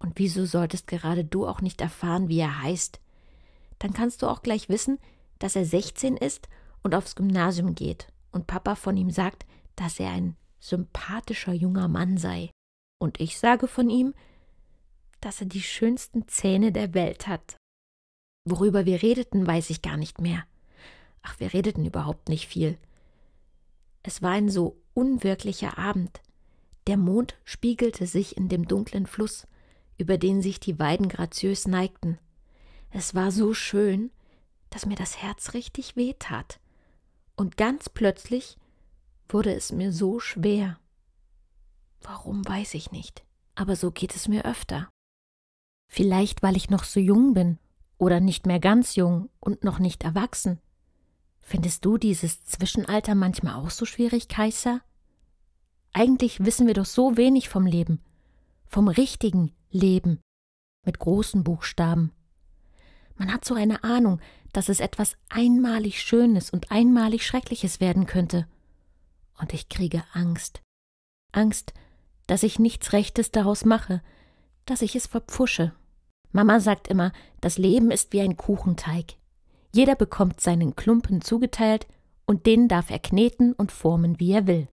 Und wieso solltest gerade du auch nicht erfahren, wie er heißt? Dann kannst du auch gleich wissen, dass er 16 ist und aufs Gymnasium geht und Papa von ihm sagt, dass er ein sympathischer junger Mann sei. Und ich sage von ihm, dass er die schönsten Zähne der Welt hat. Worüber wir redeten, weiß ich gar nicht mehr. Ach, wir redeten überhaupt nicht viel. Es war ein so unwirklicher Abend. Der Mond spiegelte sich in dem dunklen Fluss, über den sich die Weiden graziös neigten. Es war so schön, dass mir das Herz richtig wehtat. Und ganz plötzlich wurde es mir so schwer. Warum weiß ich nicht, aber so geht es mir öfter. Vielleicht, weil ich noch so jung bin oder nicht mehr ganz jung und noch nicht erwachsen Findest du dieses Zwischenalter manchmal auch so schwierig, Kaiser? Eigentlich wissen wir doch so wenig vom Leben, vom richtigen Leben mit großen Buchstaben. Man hat so eine Ahnung, dass es etwas einmalig Schönes und einmalig Schreckliches werden könnte. Und ich kriege Angst. Angst, dass ich nichts Rechtes daraus mache, dass ich es verpfusche. Mama sagt immer, das Leben ist wie ein Kuchenteig. Jeder bekommt seinen Klumpen zugeteilt und den darf er kneten und formen, wie er will.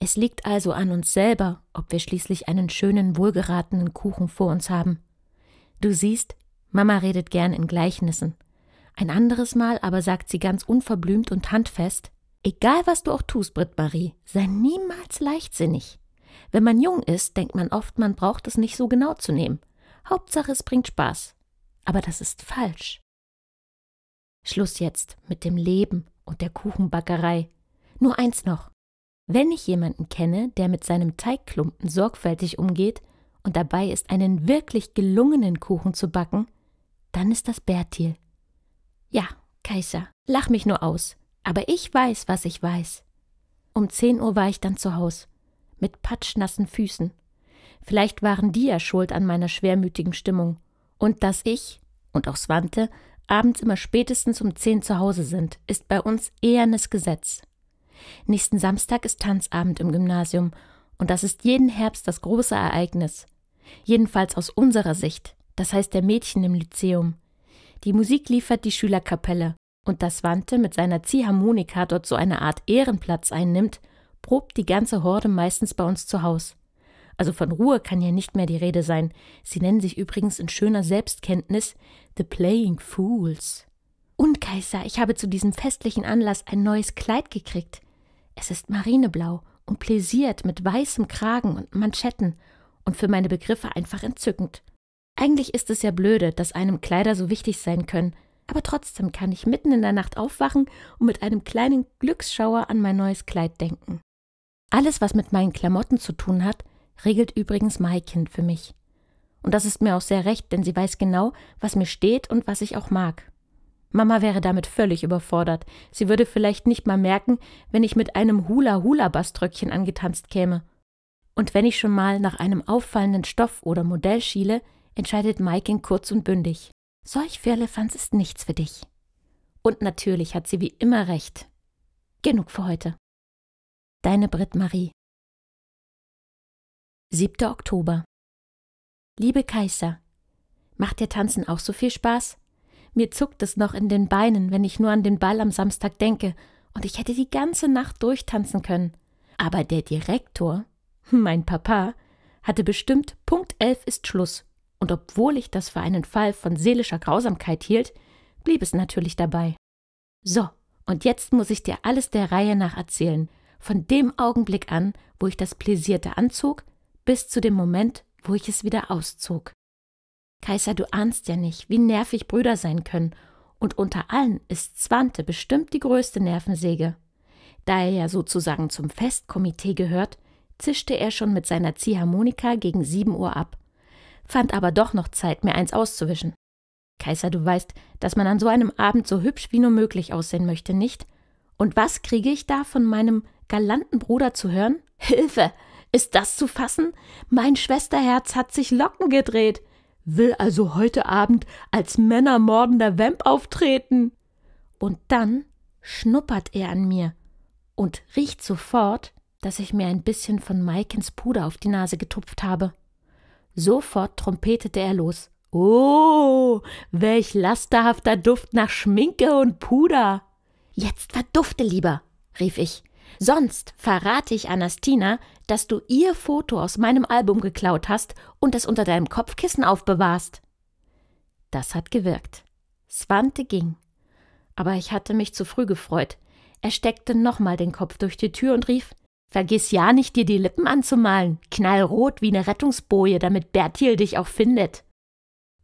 Es liegt also an uns selber, ob wir schließlich einen schönen, wohlgeratenen Kuchen vor uns haben. Du siehst, Mama redet gern in Gleichnissen. Ein anderes Mal aber sagt sie ganz unverblümt und handfest, Egal was du auch tust, Britt-Marie, sei niemals leichtsinnig. Wenn man jung ist, denkt man oft, man braucht es nicht so genau zu nehmen. Hauptsache, es bringt Spaß. Aber das ist falsch. Schluss jetzt mit dem Leben und der Kuchenbackerei. Nur eins noch. Wenn ich jemanden kenne, der mit seinem Teigklumpen sorgfältig umgeht und dabei ist, einen wirklich gelungenen Kuchen zu backen, dann ist das Bertil. Ja, Kaiser, lach mich nur aus, aber ich weiß, was ich weiß. Um 10 Uhr war ich dann zu Haus, mit patschnassen Füßen. Vielleicht waren die ja schuld an meiner schwermütigen Stimmung und dass ich und auch Swante abends immer spätestens um zehn zu Hause sind, ist bei uns ehernes Gesetz. Nächsten Samstag ist Tanzabend im Gymnasium und das ist jeden Herbst das große Ereignis. Jedenfalls aus unserer Sicht, das heißt der Mädchen im Lyzeum. Die Musik liefert die Schülerkapelle und dass Wante mit seiner Ziehharmonika dort so eine Art Ehrenplatz einnimmt, probt die ganze Horde meistens bei uns zu Hause. Also von Ruhe kann ja nicht mehr die Rede sein. Sie nennen sich übrigens in schöner Selbstkenntnis The Playing Fools. Und Kaiser, ich habe zu diesem festlichen Anlass ein neues Kleid gekriegt. Es ist marineblau und pläsiert mit weißem Kragen und Manschetten und für meine Begriffe einfach entzückend. Eigentlich ist es ja blöde, dass einem Kleider so wichtig sein können, aber trotzdem kann ich mitten in der Nacht aufwachen und mit einem kleinen Glücksschauer an mein neues Kleid denken. Alles, was mit meinen Klamotten zu tun hat, regelt übrigens Maikind für mich. Und das ist mir auch sehr recht, denn sie weiß genau, was mir steht und was ich auch mag. Mama wäre damit völlig überfordert. Sie würde vielleicht nicht mal merken, wenn ich mit einem Hula-Hula-Baströckchen angetanzt käme. Und wenn ich schon mal nach einem auffallenden Stoff oder Modell schiele, entscheidet Maikin kurz und bündig. Solch für Elefants ist nichts für dich. Und natürlich hat sie wie immer recht. Genug für heute. Deine Brit Marie. 7. Oktober. Liebe Kaiser, macht dir Tanzen auch so viel Spaß? Mir zuckt es noch in den Beinen, wenn ich nur an den Ball am Samstag denke, und ich hätte die ganze Nacht durchtanzen können. Aber der Direktor, mein Papa, hatte bestimmt Punkt elf ist Schluss, und obwohl ich das für einen Fall von seelischer Grausamkeit hielt, blieb es natürlich dabei. So, und jetzt muss ich dir alles der Reihe nach erzählen, von dem Augenblick an, wo ich das Pläsierte anzog bis zu dem Moment, wo ich es wieder auszog. Kaiser, du ahnst ja nicht, wie nervig Brüder sein können, und unter allen ist Zwante bestimmt die größte Nervensäge. Da er ja sozusagen zum Festkomitee gehört, zischte er schon mit seiner Ziehharmonika gegen sieben Uhr ab, fand aber doch noch Zeit, mir eins auszuwischen. Kaiser, du weißt, dass man an so einem Abend so hübsch wie nur möglich aussehen möchte, nicht? Und was kriege ich da von meinem galanten Bruder zu hören? Hilfe! Ist das zu fassen? Mein Schwesterherz hat sich Locken gedreht. Will also heute Abend als männermordender Vamp auftreten. Und dann schnuppert er an mir und riecht sofort, dass ich mir ein bisschen von Maikens Puder auf die Nase getupft habe. Sofort trompetete er los. Oh, welch lasterhafter Duft nach Schminke und Puder. Jetzt verdufte lieber, rief ich. Sonst verrate ich Anastina, dass du ihr Foto aus meinem Album geklaut hast und es unter deinem Kopfkissen aufbewahrst. Das hat gewirkt. Swante ging. Aber ich hatte mich zu früh gefreut. Er steckte nochmal den Kopf durch die Tür und rief: Vergiss ja nicht, dir die Lippen anzumalen. Knallrot wie eine Rettungsboje, damit Bertil dich auch findet.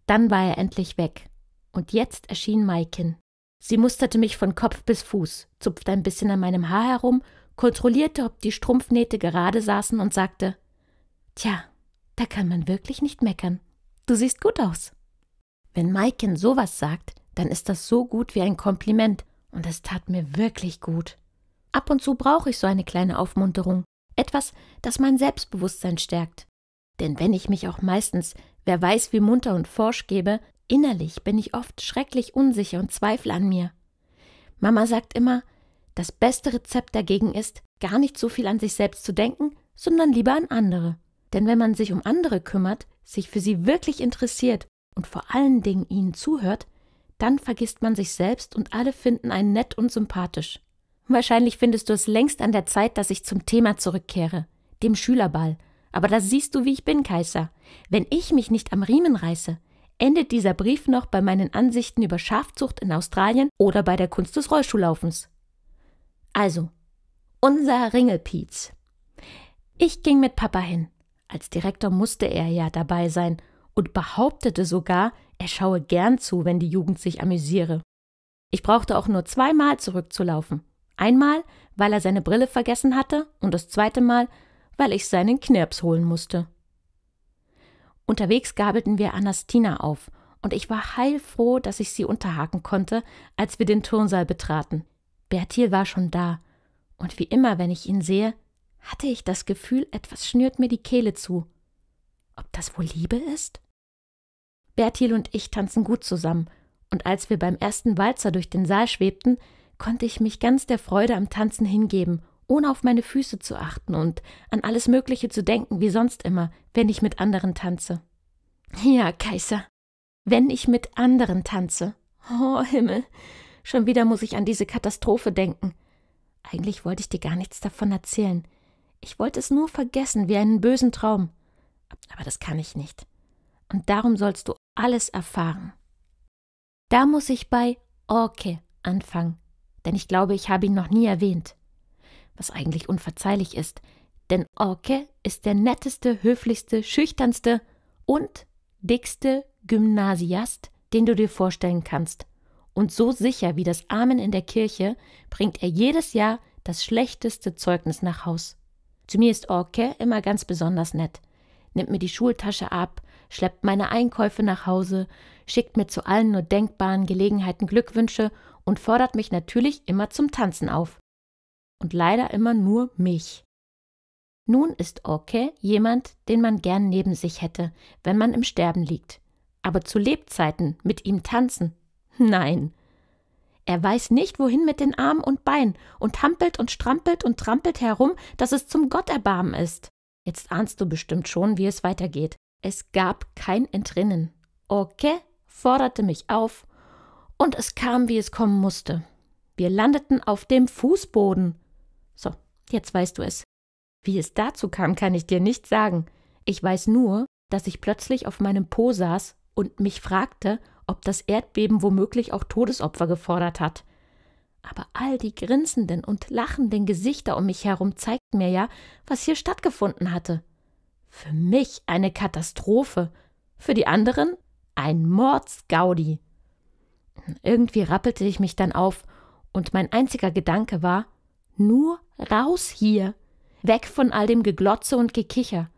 Dann war er endlich weg. Und jetzt erschien Maikin. Sie musterte mich von Kopf bis Fuß, zupfte ein bisschen an meinem Haar herum kontrollierte, ob die Strumpfnähte gerade saßen und sagte Tja, da kann man wirklich nicht meckern. Du siehst gut aus. Wenn Maiken sowas sagt, dann ist das so gut wie ein Kompliment, und es tat mir wirklich gut. Ab und zu brauche ich so eine kleine Aufmunterung, etwas, das mein Selbstbewusstsein stärkt. Denn wenn ich mich auch meistens, wer weiß wie munter und forsch gebe, innerlich bin ich oft schrecklich unsicher und zweifle an mir. Mama sagt immer, das beste Rezept dagegen ist, gar nicht so viel an sich selbst zu denken, sondern lieber an andere. Denn wenn man sich um andere kümmert, sich für sie wirklich interessiert und vor allen Dingen ihnen zuhört, dann vergisst man sich selbst und alle finden einen nett und sympathisch. Wahrscheinlich findest du es längst an der Zeit, dass ich zum Thema zurückkehre, dem Schülerball. Aber da siehst du, wie ich bin, Kaiser. Wenn ich mich nicht am Riemen reiße, endet dieser Brief noch bei meinen Ansichten über Schafzucht in Australien oder bei der Kunst des Rollschuhlaufens. Also, unser Ringelpiez. Ich ging mit Papa hin. Als Direktor musste er ja dabei sein und behauptete sogar, er schaue gern zu, wenn die Jugend sich amüsiere. Ich brauchte auch nur zweimal zurückzulaufen. Einmal, weil er seine Brille vergessen hatte und das zweite Mal, weil ich seinen Knirps holen musste. Unterwegs gabelten wir Anastina auf und ich war heilfroh, dass ich sie unterhaken konnte, als wir den Turnsaal betraten. Bertil war schon da, und wie immer, wenn ich ihn sehe, hatte ich das Gefühl, etwas schnürt mir die Kehle zu. Ob das wohl Liebe ist? Bertil und ich tanzen gut zusammen, und als wir beim ersten Walzer durch den Saal schwebten, konnte ich mich ganz der Freude am Tanzen hingeben, ohne auf meine Füße zu achten und an alles Mögliche zu denken, wie sonst immer, wenn ich mit anderen tanze. Ja, Kaiser, wenn ich mit anderen tanze. Oh Himmel, Schon wieder muss ich an diese Katastrophe denken. Eigentlich wollte ich dir gar nichts davon erzählen. Ich wollte es nur vergessen, wie einen bösen Traum. Aber das kann ich nicht. Und darum sollst du alles erfahren. Da muss ich bei Orke anfangen, denn ich glaube, ich habe ihn noch nie erwähnt. Was eigentlich unverzeihlich ist, denn Orke ist der netteste, höflichste, schüchternste und dickste Gymnasiast, den du dir vorstellen kannst und so sicher wie das Amen in der Kirche bringt er jedes Jahr das schlechteste Zeugnis nach Haus. Zu mir ist Orke immer ganz besonders nett, nimmt mir die Schultasche ab, schleppt meine Einkäufe nach Hause, schickt mir zu allen nur denkbaren Gelegenheiten Glückwünsche und fordert mich natürlich immer zum Tanzen auf. Und leider immer nur mich. Nun ist Orke jemand, den man gern neben sich hätte, wenn man im Sterben liegt. Aber zu Lebzeiten mit ihm tanzen, Nein. Er weiß nicht, wohin mit den Armen und Beinen und hampelt und strampelt und trampelt herum, dass es zum Gott erbarmen ist. Jetzt ahnst du bestimmt schon, wie es weitergeht. Es gab kein Entrinnen. Okay forderte mich auf, und es kam, wie es kommen musste. Wir landeten auf dem Fußboden. So, jetzt weißt du es. Wie es dazu kam, kann ich dir nicht sagen. Ich weiß nur, dass ich plötzlich auf meinem Po saß und mich fragte, ob das Erdbeben womöglich auch Todesopfer gefordert hat. Aber all die grinsenden und lachenden Gesichter um mich herum zeigten mir ja, was hier stattgefunden hatte. Für mich eine Katastrophe, für die anderen ein Mordsgaudi. Irgendwie rappelte ich mich dann auf, und mein einziger Gedanke war, nur raus hier, weg von all dem Geglotze und Gekicher.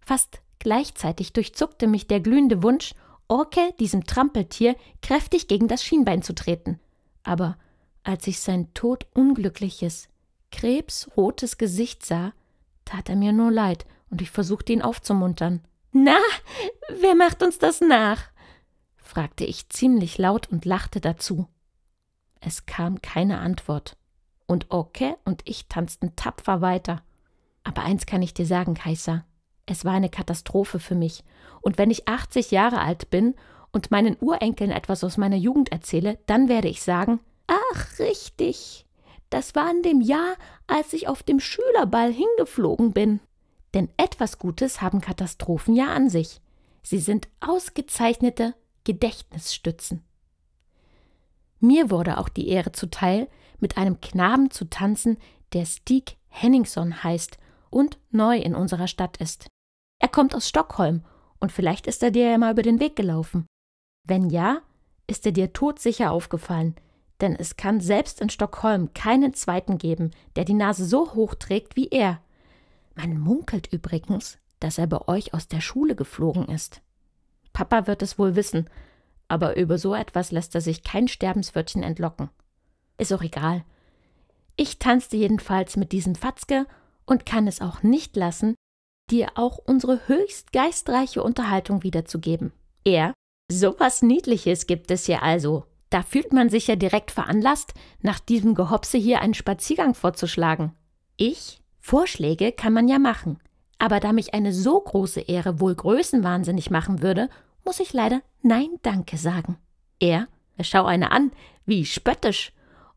Fast gleichzeitig durchzuckte mich der glühende Wunsch, Orke, diesem Trampeltier, kräftig gegen das Schienbein zu treten. Aber als ich sein todunglückliches, krebsrotes Gesicht sah, tat er mir nur leid und ich versuchte ihn aufzumuntern. Na, wer macht uns das nach? fragte ich ziemlich laut und lachte dazu. Es kam keine Antwort. Und Orke und ich tanzten tapfer weiter. Aber eins kann ich dir sagen, Kaiser. Es war eine Katastrophe für mich. Und wenn ich 80 Jahre alt bin und meinen Urenkeln etwas aus meiner Jugend erzähle, dann werde ich sagen, ach richtig, das war in dem Jahr, als ich auf dem Schülerball hingeflogen bin. Denn etwas Gutes haben Katastrophen ja an sich. Sie sind ausgezeichnete Gedächtnisstützen. Mir wurde auch die Ehre zuteil, mit einem Knaben zu tanzen, der Stieg Henningson heißt und neu in unserer Stadt ist. Er kommt aus Stockholm und vielleicht ist er dir ja mal über den Weg gelaufen. Wenn ja, ist er dir todsicher aufgefallen, denn es kann selbst in Stockholm keinen zweiten geben, der die Nase so hoch trägt wie er. Man munkelt übrigens, dass er bei euch aus der Schule geflogen ist. Papa wird es wohl wissen, aber über so etwas lässt er sich kein Sterbenswörtchen entlocken. Ist auch egal. Ich tanzte jedenfalls mit diesem Fatzke und kann es auch nicht lassen, dir auch unsere höchst geistreiche Unterhaltung wiederzugeben. Er, sowas Niedliches gibt es hier also. Da fühlt man sich ja direkt veranlasst, nach diesem Gehopse hier einen Spaziergang vorzuschlagen. Ich? Vorschläge kann man ja machen. Aber da mich eine so große Ehre wohl größenwahnsinnig machen würde, muss ich leider Nein Danke sagen. Er? Schau eine an, wie spöttisch.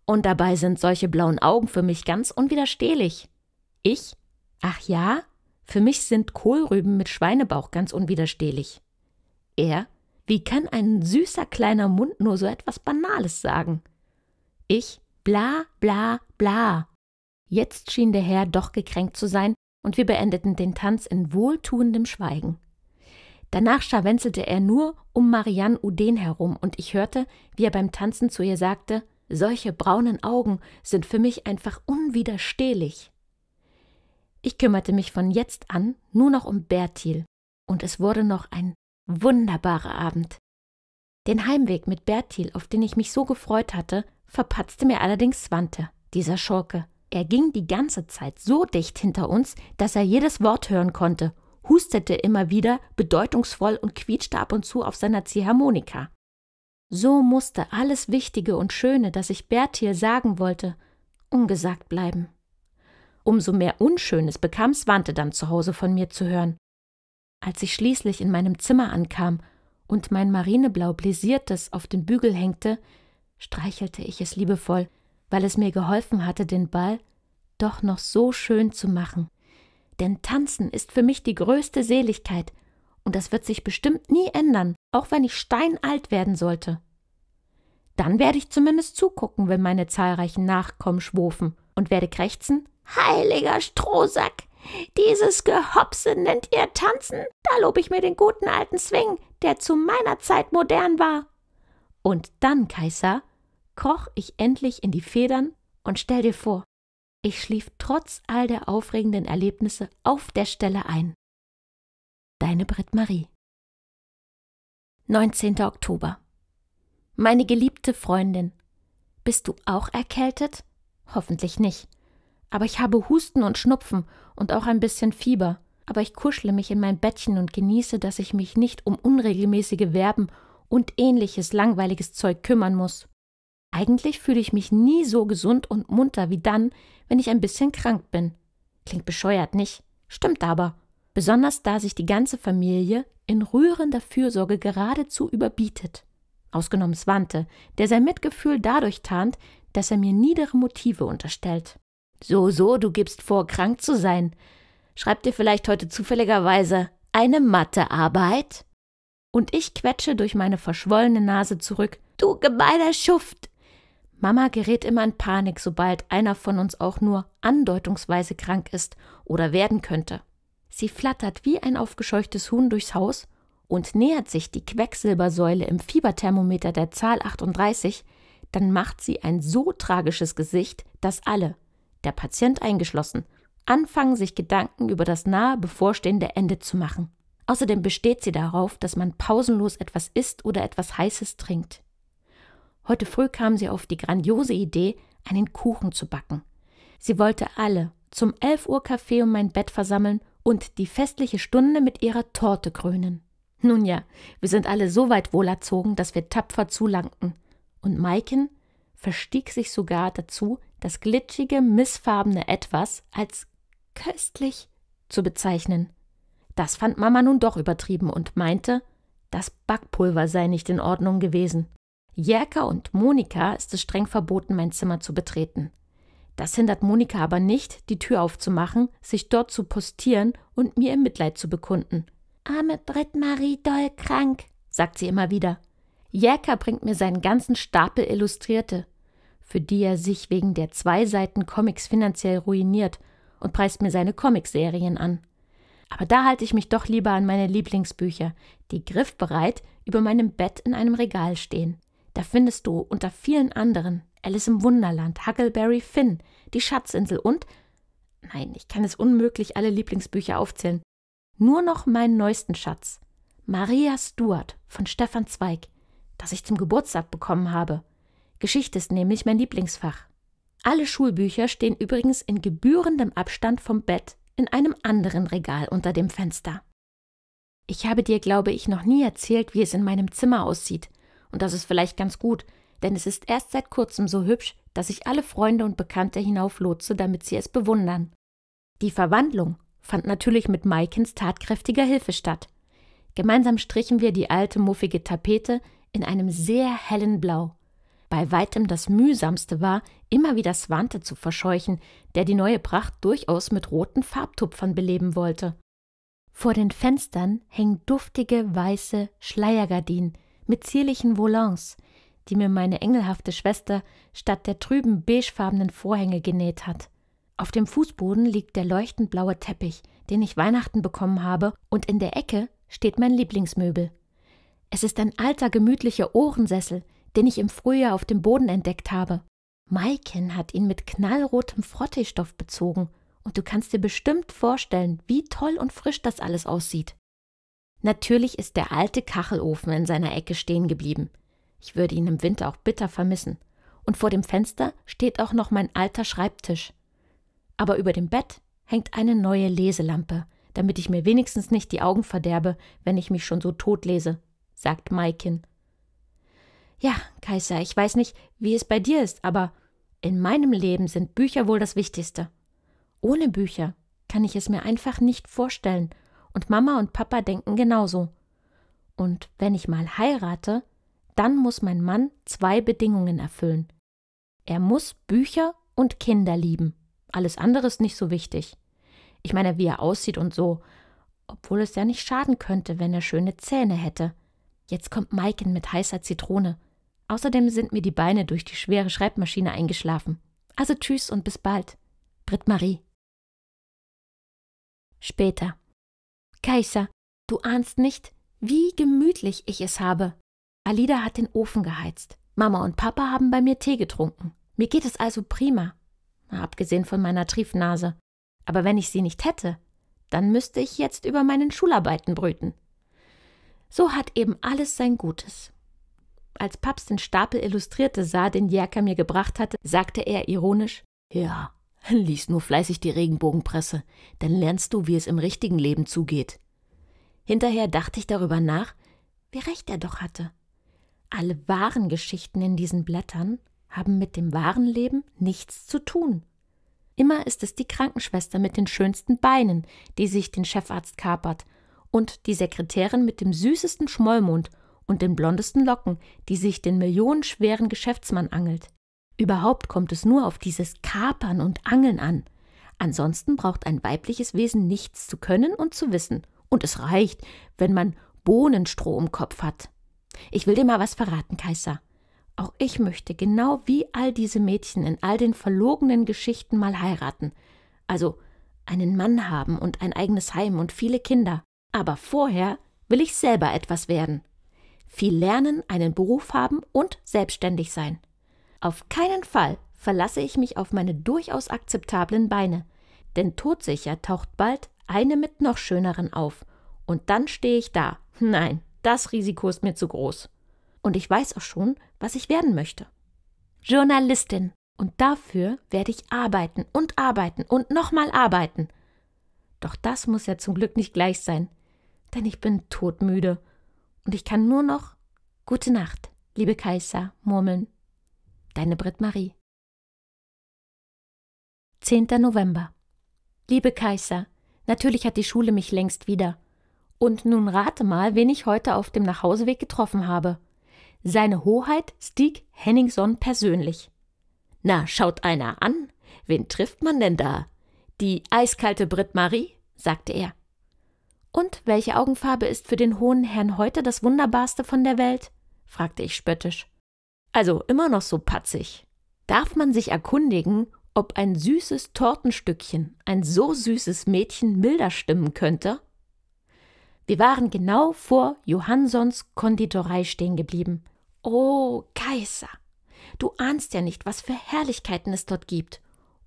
Und dabei sind solche blauen Augen für mich ganz unwiderstehlich. Ich? Ach ja? Für mich sind Kohlrüben mit Schweinebauch ganz unwiderstehlich. Er, wie kann ein süßer kleiner Mund nur so etwas Banales sagen? Ich, bla, bla, bla. Jetzt schien der Herr doch gekränkt zu sein und wir beendeten den Tanz in wohltuendem Schweigen. Danach scharwenzelte er nur um Marianne Uden herum und ich hörte, wie er beim Tanzen zu ihr sagte: Solche braunen Augen sind für mich einfach unwiderstehlich. Ich kümmerte mich von jetzt an nur noch um Bertil, und es wurde noch ein wunderbarer Abend. Den Heimweg mit Bertil, auf den ich mich so gefreut hatte, verpatzte mir allerdings Swante, dieser Schurke. Er ging die ganze Zeit so dicht hinter uns, dass er jedes Wort hören konnte, hustete immer wieder bedeutungsvoll und quietschte ab und zu auf seiner Ziehharmonika. So musste alles Wichtige und Schöne, das ich Bertil sagen wollte, ungesagt bleiben. Umso mehr Unschönes bekam Swante dann zu Hause von mir zu hören. Als ich schließlich in meinem Zimmer ankam und mein marineblau bläsiertes auf den Bügel hängte, streichelte ich es liebevoll, weil es mir geholfen hatte, den Ball doch noch so schön zu machen. Denn tanzen ist für mich die größte Seligkeit, und das wird sich bestimmt nie ändern, auch wenn ich steinalt werden sollte. Dann werde ich zumindest zugucken, wenn meine zahlreichen Nachkommen schwofen und werde krächzen, Heiliger Strohsack! Dieses Gehopse nennt ihr Tanzen? Da lob ich mir den guten alten Swing, der zu meiner Zeit modern war. Und dann, Kaiser, kroch ich endlich in die Federn und stell dir vor, ich schlief trotz all der aufregenden Erlebnisse auf der Stelle ein. Deine Brit Marie. 19. Oktober. Meine geliebte Freundin, bist du auch erkältet? Hoffentlich nicht. Aber ich habe Husten und Schnupfen und auch ein bisschen Fieber. Aber ich kuschle mich in mein Bettchen und genieße, dass ich mich nicht um unregelmäßige Verben und ähnliches langweiliges Zeug kümmern muss. Eigentlich fühle ich mich nie so gesund und munter wie dann, wenn ich ein bisschen krank bin. Klingt bescheuert, nicht? Stimmt aber. Besonders da sich die ganze Familie in rührender Fürsorge geradezu überbietet. Ausgenommen Swante, der sein Mitgefühl dadurch tarnt, dass er mir niedere Motive unterstellt. So, so, du gibst vor, krank zu sein. Schreibt ihr vielleicht heute zufälligerweise eine Mathearbeit? Und ich quetsche durch meine verschwollene Nase zurück. Du gemeiner Schuft! Mama gerät immer in Panik, sobald einer von uns auch nur andeutungsweise krank ist oder werden könnte. Sie flattert wie ein aufgescheuchtes Huhn durchs Haus und nähert sich die Quecksilbersäule im Fieberthermometer der Zahl 38, dann macht sie ein so tragisches Gesicht, dass alle, der Patient eingeschlossen, anfangen, sich Gedanken über das nahe bevorstehende Ende zu machen. Außerdem besteht sie darauf, dass man pausenlos etwas isst oder etwas Heißes trinkt. Heute früh kam sie auf die grandiose Idee, einen Kuchen zu backen. Sie wollte alle zum 11 Uhr Kaffee um mein Bett versammeln und die festliche Stunde mit ihrer Torte krönen. Nun ja, wir sind alle so weit wohlerzogen, dass wir tapfer zulangten. Und Maiken verstieg sich sogar dazu, das glitschige, missfarbene Etwas als köstlich zu bezeichnen. Das fand Mama nun doch übertrieben und meinte, das Backpulver sei nicht in Ordnung gewesen. Jerka und Monika ist es streng verboten, mein Zimmer zu betreten. Das hindert Monika aber nicht, die Tür aufzumachen, sich dort zu postieren und mir ihr Mitleid zu bekunden. Arme brit marie doll krank, sagt sie immer wieder. Jäcker bringt mir seinen ganzen Stapel Illustrierte für die er sich wegen der zwei Seiten Comics finanziell ruiniert und preist mir seine Comicserien an. Aber da halte ich mich doch lieber an meine Lieblingsbücher, die griffbereit über meinem Bett in einem Regal stehen. Da findest du unter vielen anderen Alice im Wunderland, Huckleberry Finn, die Schatzinsel und Nein, ich kann es unmöglich alle Lieblingsbücher aufzählen. Nur noch meinen neuesten Schatz, Maria Stuart von Stefan Zweig, das ich zum Geburtstag bekommen habe. Geschichte ist nämlich mein Lieblingsfach. Alle Schulbücher stehen übrigens in gebührendem Abstand vom Bett in einem anderen Regal unter dem Fenster. Ich habe dir, glaube ich, noch nie erzählt, wie es in meinem Zimmer aussieht. Und das ist vielleicht ganz gut, denn es ist erst seit kurzem so hübsch, dass ich alle Freunde und Bekannte hinauflotse, damit sie es bewundern. Die Verwandlung fand natürlich mit Maikens tatkräftiger Hilfe statt. Gemeinsam strichen wir die alte muffige Tapete in einem sehr hellen Blau bei weitem das mühsamste war, immer wieder Swante zu verscheuchen, der die neue Pracht durchaus mit roten Farbtupfern beleben wollte. Vor den Fenstern hängen duftige weiße Schleiergardinen mit zierlichen Volants, die mir meine engelhafte Schwester statt der trüben beigefarbenen Vorhänge genäht hat. Auf dem Fußboden liegt der leuchtend blaue Teppich, den ich Weihnachten bekommen habe, und in der Ecke steht mein Lieblingsmöbel. Es ist ein alter gemütlicher Ohrensessel, den ich im Frühjahr auf dem Boden entdeckt habe. Maiken hat ihn mit knallrotem Frotteestoff bezogen, und du kannst dir bestimmt vorstellen, wie toll und frisch das alles aussieht. Natürlich ist der alte Kachelofen in seiner Ecke stehen geblieben. Ich würde ihn im Winter auch bitter vermissen. Und vor dem Fenster steht auch noch mein alter Schreibtisch. Aber über dem Bett hängt eine neue Leselampe, damit ich mir wenigstens nicht die Augen verderbe, wenn ich mich schon so tot lese, sagt Maikin ja, Kaiser, ich weiß nicht, wie es bei dir ist, aber in meinem Leben sind Bücher wohl das Wichtigste. Ohne Bücher kann ich es mir einfach nicht vorstellen, und Mama und Papa denken genauso. Und wenn ich mal heirate, dann muss mein Mann zwei Bedingungen erfüllen. Er muss Bücher und Kinder lieben. Alles andere ist nicht so wichtig. Ich meine, wie er aussieht und so, obwohl es ja nicht schaden könnte, wenn er schöne Zähne hätte. Jetzt kommt Maiken mit heißer Zitrone. Außerdem sind mir die Beine durch die schwere Schreibmaschine eingeschlafen. Also tschüss und bis bald. Brit Marie. Später. Kaiser, du ahnst nicht, wie gemütlich ich es habe. Alida hat den Ofen geheizt. Mama und Papa haben bei mir Tee getrunken. Mir geht es also prima. Abgesehen von meiner Triefnase. Aber wenn ich sie nicht hätte, dann müsste ich jetzt über meinen Schularbeiten brüten. So hat eben alles sein Gutes. Als Papst den Stapel Illustrierte sah, den Jerker mir gebracht hatte, sagte er ironisch: Ja, lies nur fleißig die Regenbogenpresse, dann lernst du, wie es im richtigen Leben zugeht. Hinterher dachte ich darüber nach, wie recht er doch hatte. Alle wahren Geschichten in diesen Blättern haben mit dem wahren Leben nichts zu tun. Immer ist es die Krankenschwester mit den schönsten Beinen, die sich den Chefarzt kapert, und die Sekretärin mit dem süßesten Schmollmund und den blondesten Locken, die sich den millionenschweren Geschäftsmann angelt. Überhaupt kommt es nur auf dieses Kapern und Angeln an. Ansonsten braucht ein weibliches Wesen nichts zu können und zu wissen. Und es reicht, wenn man Bohnenstroh im Kopf hat. Ich will dir mal was verraten, Kaiser. Auch ich möchte genau wie all diese Mädchen in all den verlogenen Geschichten mal heiraten. Also einen Mann haben und ein eigenes Heim und viele Kinder. Aber vorher will ich selber etwas werden viel lernen, einen Beruf haben und selbstständig sein. Auf keinen Fall verlasse ich mich auf meine durchaus akzeptablen Beine, denn todsicher taucht bald eine mit noch schöneren auf. Und dann stehe ich da. Nein, das Risiko ist mir zu groß. Und ich weiß auch schon, was ich werden möchte. Journalistin. Und dafür werde ich arbeiten und arbeiten und nochmal arbeiten. Doch das muss ja zum Glück nicht gleich sein, denn ich bin todmüde und ich kann nur noch Gute Nacht, liebe Kaiser, murmeln. Deine Brit marie 10. November. Liebe Kaiser, natürlich hat die Schule mich längst wieder. Und nun rate mal, wen ich heute auf dem Nachhauseweg getroffen habe. Seine Hoheit Stieg Henningson persönlich. Na, schaut einer an. Wen trifft man denn da? Die eiskalte Brit Marie, sagte er. Und welche Augenfarbe ist für den hohen Herrn heute das wunderbarste von der Welt? fragte ich spöttisch. Also immer noch so patzig. Darf man sich erkundigen, ob ein süßes Tortenstückchen ein so süßes Mädchen milder stimmen könnte? Wir waren genau vor Johannsons Konditorei stehen geblieben. Oh, Kaiser, du ahnst ja nicht, was für Herrlichkeiten es dort gibt.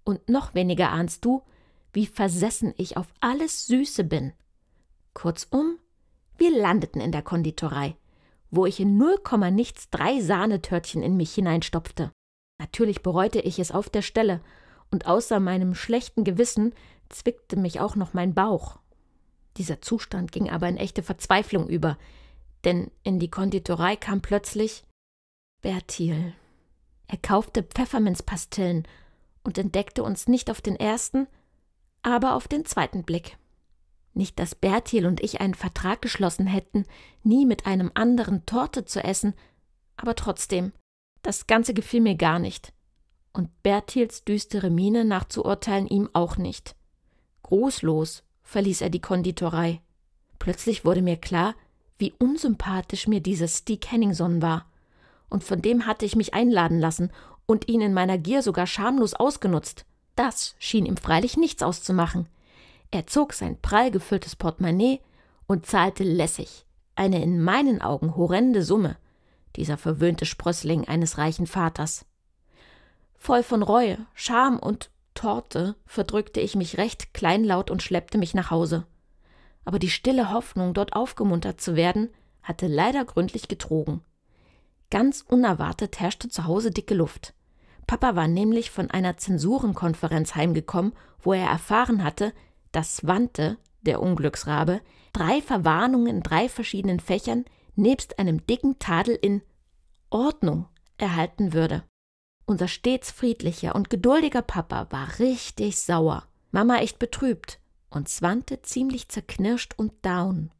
Und noch weniger ahnst du, wie versessen ich auf alles Süße bin. Kurzum, wir landeten in der Konditorei, wo ich in 0, nichts drei Sahnetörtchen in mich hineinstopfte. Natürlich bereute ich es auf der Stelle, und außer meinem schlechten Gewissen zwickte mich auch noch mein Bauch. Dieser Zustand ging aber in echte Verzweiflung über, denn in die Konditorei kam plötzlich Bertil. Er kaufte Pfefferminzpastillen und entdeckte uns nicht auf den ersten, aber auf den zweiten Blick. Nicht, dass Bertil und ich einen Vertrag geschlossen hätten, nie mit einem anderen Torte zu essen, aber trotzdem, das Ganze gefiel mir gar nicht. Und Bertils düstere Miene nachzuurteilen ihm auch nicht. Grußlos verließ er die Konditorei. Plötzlich wurde mir klar, wie unsympathisch mir dieser Steak Henningson war. Und von dem hatte ich mich einladen lassen und ihn in meiner Gier sogar schamlos ausgenutzt. Das schien ihm freilich nichts auszumachen. Er zog sein prall gefülltes Portemonnaie und zahlte lässig eine in meinen Augen horrende Summe, dieser verwöhnte Sprössling eines reichen Vaters. Voll von Reue, Scham und Torte verdrückte ich mich recht kleinlaut und schleppte mich nach Hause. Aber die stille Hoffnung, dort aufgemuntert zu werden, hatte leider gründlich getrogen. Ganz unerwartet herrschte zu Hause dicke Luft. Papa war nämlich von einer Zensurenkonferenz heimgekommen, wo er erfahren hatte, dass Wante, der Unglücksrabe, drei Verwarnungen in drei verschiedenen Fächern nebst einem dicken Tadel in Ordnung erhalten würde. Unser stets friedlicher und geduldiger Papa war richtig sauer, Mama echt betrübt und Swante ziemlich zerknirscht und down.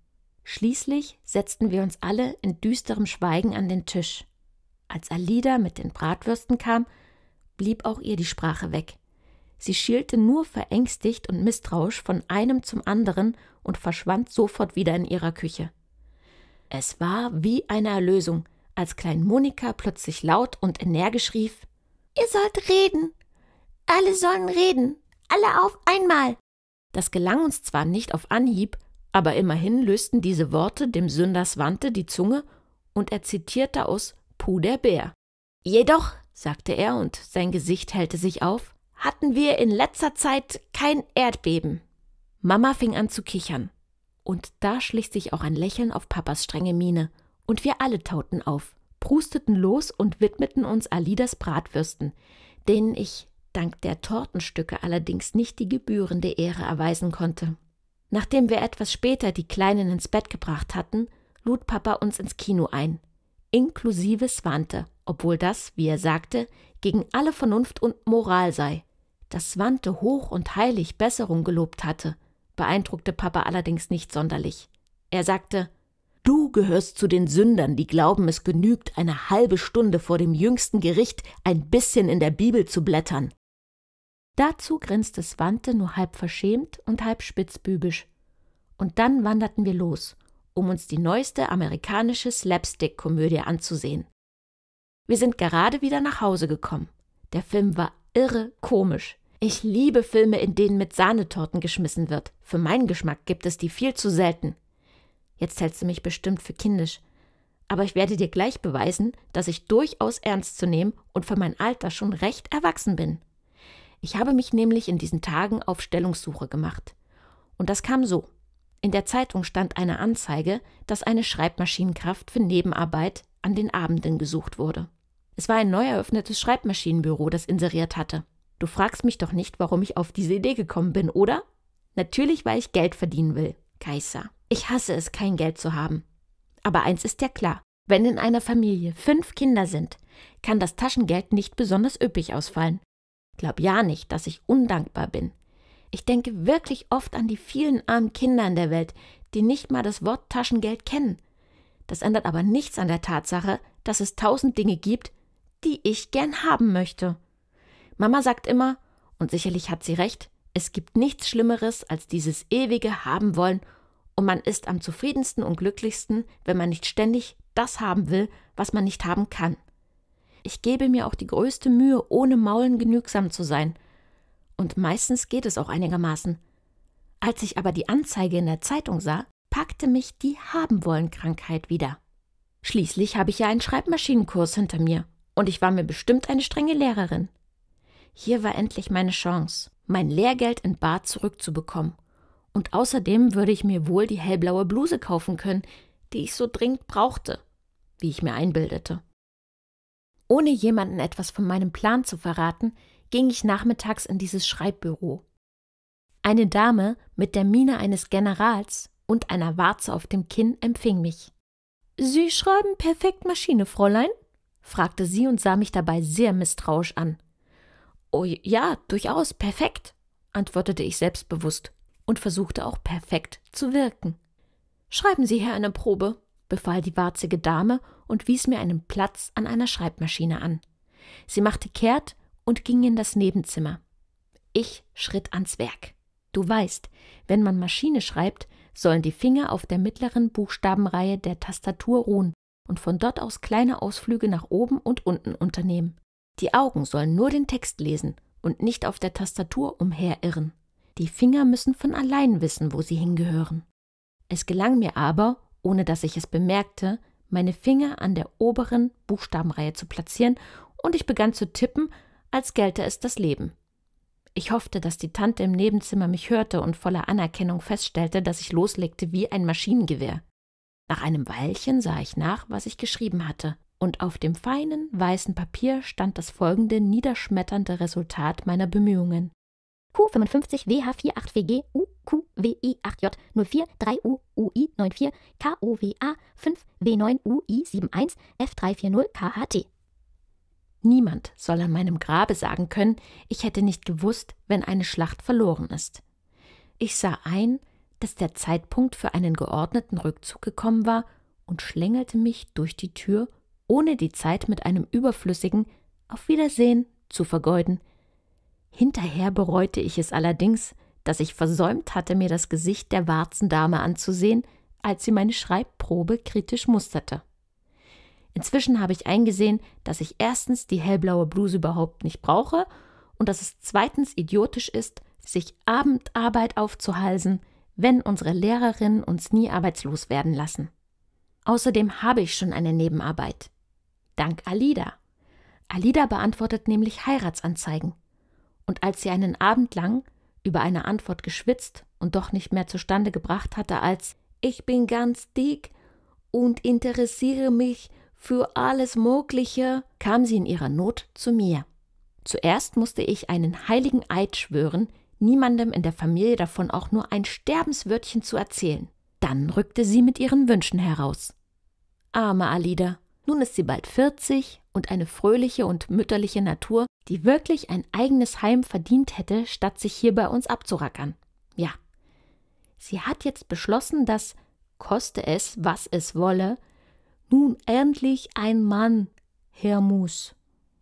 Schließlich setzten wir uns alle in düsterem Schweigen an den Tisch. Als Alida mit den Bratwürsten kam, blieb auch ihr die Sprache weg. Sie schielte nur verängstigt und misstrauisch von einem zum anderen und verschwand sofort wieder in ihrer Küche. Es war wie eine Erlösung, als Klein Monika plötzlich laut und energisch rief: Ihr sollt reden! Alle sollen reden! Alle auf einmal! Das gelang uns zwar nicht auf Anhieb, aber immerhin lösten diese Worte dem Sünders Wante die Zunge und er zitierte aus Puh der Bär. Jedoch, sagte er und sein Gesicht hellte sich auf, hatten wir in letzter Zeit kein Erdbeben. Mama fing an zu kichern. Und da schlich sich auch ein Lächeln auf Papas strenge Miene. Und wir alle tauten auf, prusteten los und widmeten uns Alidas Bratwürsten, denen ich dank der Tortenstücke allerdings nicht die gebührende Ehre erweisen konnte. Nachdem wir etwas später die Kleinen ins Bett gebracht hatten, lud Papa uns ins Kino ein, inklusive Swante, obwohl das, wie er sagte, gegen alle Vernunft und Moral sei dass Swante hoch und heilig Besserung gelobt hatte, beeindruckte Papa allerdings nicht sonderlich. Er sagte Du gehörst zu den Sündern, die glauben, es genügt, eine halbe Stunde vor dem jüngsten Gericht ein bisschen in der Bibel zu blättern. Dazu grinste Swante nur halb verschämt und halb spitzbübisch. Und dann wanderten wir los, um uns die neueste amerikanische Slapstick-Komödie anzusehen. Wir sind gerade wieder nach Hause gekommen. Der Film war irre komisch. Ich liebe Filme, in denen mit Sahnetorten geschmissen wird. Für meinen Geschmack gibt es die viel zu selten. Jetzt hältst du mich bestimmt für kindisch. Aber ich werde dir gleich beweisen, dass ich durchaus ernst zu nehmen und für mein Alter schon recht erwachsen bin. Ich habe mich nämlich in diesen Tagen auf Stellungssuche gemacht. Und das kam so. In der Zeitung stand eine Anzeige, dass eine Schreibmaschinenkraft für Nebenarbeit an den Abenden gesucht wurde. Es war ein neu eröffnetes Schreibmaschinenbüro, das inseriert hatte. Du fragst mich doch nicht, warum ich auf diese Idee gekommen bin, oder? Natürlich, weil ich Geld verdienen will. Kaiser. Ich hasse es, kein Geld zu haben. Aber eins ist ja klar. Wenn in einer Familie fünf Kinder sind, kann das Taschengeld nicht besonders üppig ausfallen. Glaub ja nicht, dass ich undankbar bin. Ich denke wirklich oft an die vielen armen Kinder in der Welt, die nicht mal das Wort Taschengeld kennen. Das ändert aber nichts an der Tatsache, dass es tausend Dinge gibt, die ich gern haben möchte. Mama sagt immer, und sicherlich hat sie recht, es gibt nichts Schlimmeres als dieses ewige Haben wollen, und man ist am zufriedensten und glücklichsten, wenn man nicht ständig das haben will, was man nicht haben kann. Ich gebe mir auch die größte Mühe, ohne Maulen genügsam zu sein. Und meistens geht es auch einigermaßen. Als ich aber die Anzeige in der Zeitung sah, packte mich die habenwollen krankheit wieder. Schließlich habe ich ja einen Schreibmaschinenkurs hinter mir und ich war mir bestimmt eine strenge Lehrerin. Hier war endlich meine Chance, mein Lehrgeld in Bar zurückzubekommen. Und außerdem würde ich mir wohl die hellblaue Bluse kaufen können, die ich so dringend brauchte, wie ich mir einbildete. Ohne jemanden etwas von meinem Plan zu verraten, ging ich nachmittags in dieses Schreibbüro. Eine Dame mit der Miene eines Generals und einer Warze auf dem Kinn empfing mich. Sie schreiben perfekt Maschine, Fräulein, fragte sie und sah mich dabei sehr misstrauisch an. Oh ja, durchaus, perfekt, antwortete ich selbstbewusst und versuchte auch perfekt zu wirken. Schreiben Sie her eine Probe, befahl die warzige Dame und wies mir einen Platz an einer Schreibmaschine an. Sie machte kehrt und ging in das Nebenzimmer. Ich schritt ans Werk. Du weißt, wenn man Maschine schreibt, sollen die Finger auf der mittleren Buchstabenreihe der Tastatur ruhen und von dort aus kleine Ausflüge nach oben und unten unternehmen. Die Augen sollen nur den Text lesen und nicht auf der Tastatur umherirren. Die Finger müssen von allein wissen, wo sie hingehören. Es gelang mir aber, ohne dass ich es bemerkte, meine Finger an der oberen Buchstabenreihe zu platzieren und ich begann zu tippen, als gelte es das Leben. Ich hoffte, dass die Tante im Nebenzimmer mich hörte und voller Anerkennung feststellte, dass ich loslegte wie ein Maschinengewehr. Nach einem Weilchen sah ich nach, was ich geschrieben hatte, und auf dem feinen, weißen Papier stand das folgende niederschmetternde Resultat meiner Bemühungen. Q55 48 wguqwi 8 j 043 uui 94 KOWA 5W9 UI 71 F340 KHT. Niemand soll an meinem Grabe sagen können, ich hätte nicht gewusst, wenn eine Schlacht verloren ist. Ich sah ein, dass der Zeitpunkt für einen geordneten Rückzug gekommen war und schlängelte mich durch die Tür, ohne die Zeit mit einem überflüssigen Auf Wiedersehen zu vergeuden. Hinterher bereute ich es allerdings, dass ich versäumt hatte, mir das Gesicht der Warzendame anzusehen, als sie meine Schreibprobe kritisch musterte. Inzwischen habe ich eingesehen, dass ich erstens die hellblaue Bluse überhaupt nicht brauche und dass es zweitens idiotisch ist, sich Abendarbeit aufzuhalsen – wenn unsere Lehrerinnen uns nie arbeitslos werden lassen. Außerdem habe ich schon eine Nebenarbeit. Dank Alida. Alida beantwortet nämlich Heiratsanzeigen. Und als sie einen Abend lang über eine Antwort geschwitzt und doch nicht mehr zustande gebracht hatte als Ich bin ganz dick und interessiere mich für alles Mögliche, kam sie in ihrer Not zu mir. Zuerst musste ich einen heiligen Eid schwören, niemandem in der Familie davon auch nur ein Sterbenswörtchen zu erzählen. Dann rückte sie mit ihren Wünschen heraus. Arme Alida, nun ist sie bald 40 und eine fröhliche und mütterliche Natur, die wirklich ein eigenes Heim verdient hätte, statt sich hier bei uns abzurackern. Ja. Sie hat jetzt beschlossen, dass, koste es, was es wolle, nun endlich ein Mann her muss.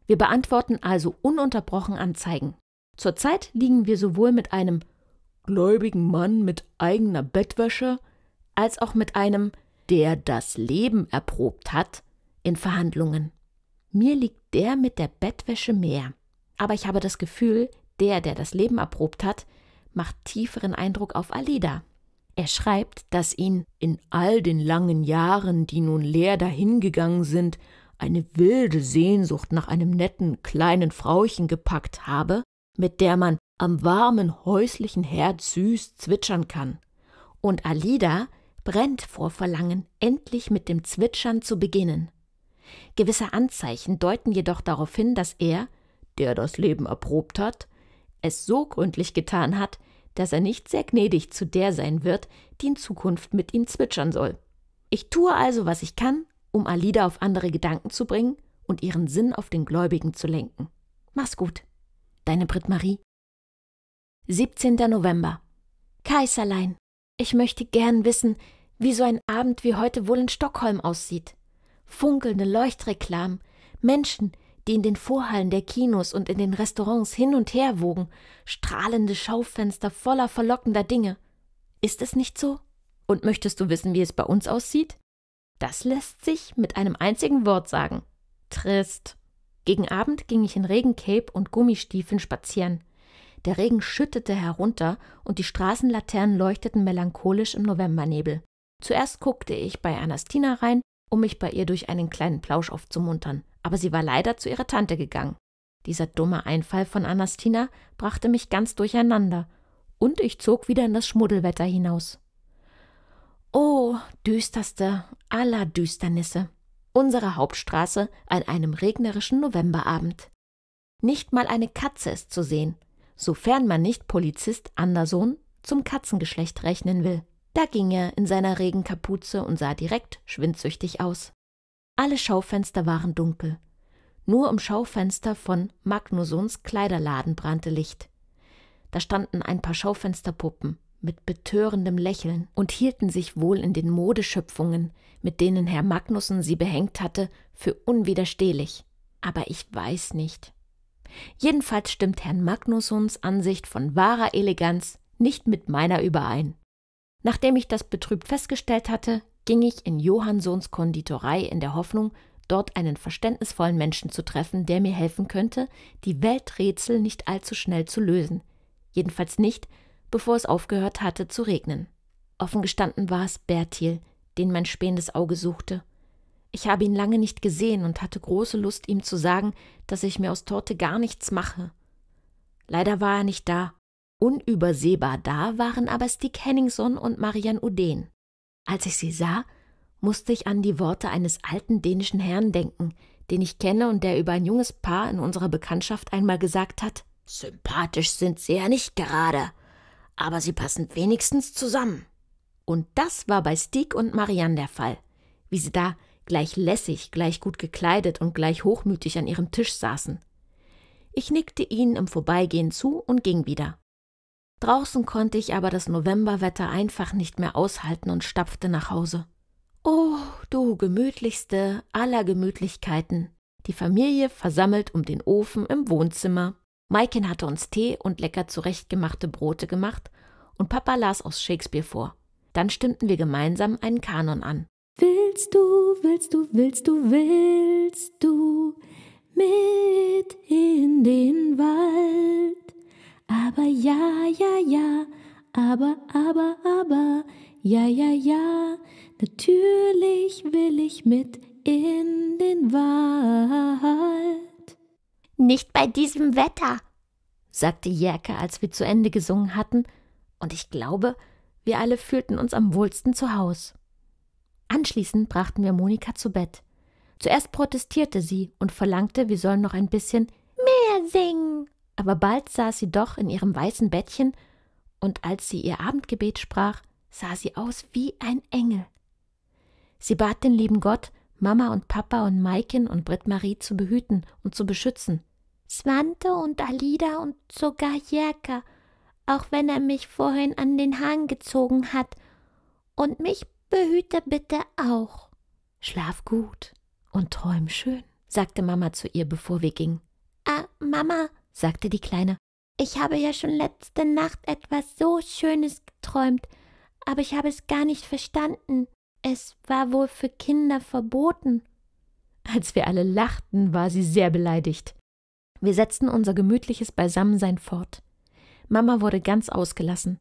Wir beantworten also ununterbrochen Anzeigen. Zurzeit liegen wir sowohl mit einem gläubigen Mann mit eigener Bettwäsche als auch mit einem, der das Leben erprobt hat, in Verhandlungen. Mir liegt der mit der Bettwäsche mehr. Aber ich habe das Gefühl, der, der das Leben erprobt hat, macht tieferen Eindruck auf Alida. Er schreibt, dass ihn in all den langen Jahren, die nun leer dahingegangen sind, eine wilde Sehnsucht nach einem netten kleinen Frauchen gepackt habe, mit der man am warmen häuslichen Herd süß zwitschern kann. Und Alida brennt vor Verlangen, endlich mit dem Zwitschern zu beginnen. Gewisse Anzeichen deuten jedoch darauf hin, dass er, der das Leben erprobt hat, es so gründlich getan hat, dass er nicht sehr gnädig zu der sein wird, die in Zukunft mit ihm zwitschern soll. Ich tue also, was ich kann, um Alida auf andere Gedanken zu bringen und ihren Sinn auf den Gläubigen zu lenken. Mach's gut deine Brit marie 17. November. Kaiserlein, ich möchte gern wissen, wie so ein Abend wie heute wohl in Stockholm aussieht. Funkelnde Leuchtreklamen, Menschen, die in den Vorhallen der Kinos und in den Restaurants hin und her wogen, strahlende Schaufenster voller verlockender Dinge. Ist es nicht so? Und möchtest du wissen, wie es bei uns aussieht? Das lässt sich mit einem einzigen Wort sagen. Trist. Gegen Abend ging ich in Regencape und Gummistiefeln spazieren. Der Regen schüttete herunter und die Straßenlaternen leuchteten melancholisch im Novembernebel. Zuerst guckte ich bei Anastina rein, um mich bei ihr durch einen kleinen Plausch aufzumuntern, aber sie war leider zu ihrer Tante gegangen. Dieser dumme Einfall von Anastina brachte mich ganz durcheinander, und ich zog wieder in das Schmuddelwetter hinaus. Oh, düsterste aller Düsternisse unserer Hauptstraße an einem regnerischen Novemberabend. Nicht mal eine Katze ist zu sehen, sofern man nicht Polizist Anderson zum Katzengeschlecht rechnen will. Da ging er in seiner Regenkapuze und sah direkt schwindsüchtig aus. Alle Schaufenster waren dunkel. Nur im Schaufenster von Magnusons Kleiderladen brannte Licht. Da standen ein paar Schaufensterpuppen, mit betörendem Lächeln und hielten sich wohl in den Modeschöpfungen, mit denen Herr Magnussen sie behängt hatte, für unwiderstehlich. Aber ich weiß nicht. Jedenfalls stimmt Herrn Magnussons Ansicht von wahrer Eleganz nicht mit meiner überein. Nachdem ich das betrübt festgestellt hatte, ging ich in Johannsons Konditorei in der Hoffnung, dort einen verständnisvollen Menschen zu treffen, der mir helfen könnte, die Welträtsel nicht allzu schnell zu lösen. Jedenfalls nicht, bevor es aufgehört hatte zu regnen. Offen gestanden war es Bertil, den mein spähendes Auge suchte. Ich habe ihn lange nicht gesehen und hatte große Lust, ihm zu sagen, dass ich mir aus Torte gar nichts mache. Leider war er nicht da. Unübersehbar da waren aber Stig Henningson und Marian Uden. Als ich sie sah, musste ich an die Worte eines alten dänischen Herrn denken, den ich kenne und der über ein junges Paar in unserer Bekanntschaft einmal gesagt hat: Sympathisch sind sie ja nicht gerade aber sie passen wenigstens zusammen. Und das war bei Stieg und Marianne der Fall, wie sie da gleich lässig, gleich gut gekleidet und gleich hochmütig an ihrem Tisch saßen. Ich nickte ihnen im Vorbeigehen zu und ging wieder. Draußen konnte ich aber das Novemberwetter einfach nicht mehr aushalten und stapfte nach Hause. Oh, du gemütlichste aller Gemütlichkeiten, die Familie versammelt um den Ofen im Wohnzimmer. Maiken hatte uns Tee und lecker zurechtgemachte Brote gemacht und Papa las aus Shakespeare vor. Dann stimmten wir gemeinsam einen Kanon an. Willst du, willst du, willst du, willst du mit in den Wald? Aber ja, ja, ja, aber, aber, aber, ja, ja, ja, natürlich will ich mit in den Wald. Nicht bei diesem Wetter, sagte Jerke, als wir zu Ende gesungen hatten, und ich glaube, wir alle fühlten uns am wohlsten zu Haus. Anschließend brachten wir Monika zu Bett. Zuerst protestierte sie und verlangte, wir sollen noch ein bisschen mehr singen. Aber bald saß sie doch in ihrem weißen Bettchen, und als sie ihr Abendgebet sprach, sah sie aus wie ein Engel. Sie bat den lieben Gott, Mama und Papa und Maiken und Britt-Marie zu behüten und zu beschützen. Svante und Alida und sogar Jerka, auch wenn er mich vorhin an den Hahn gezogen hat. Und mich behüte bitte auch. Schlaf gut und träum schön, sagte Mama zu ihr, bevor wir gingen. Ah, Mama, sagte die Kleine, ich habe ja schon letzte Nacht etwas so Schönes geträumt, aber ich habe es gar nicht verstanden. Es war wohl für Kinder verboten. Als wir alle lachten, war sie sehr beleidigt. Wir setzten unser gemütliches Beisammensein fort. Mama wurde ganz ausgelassen.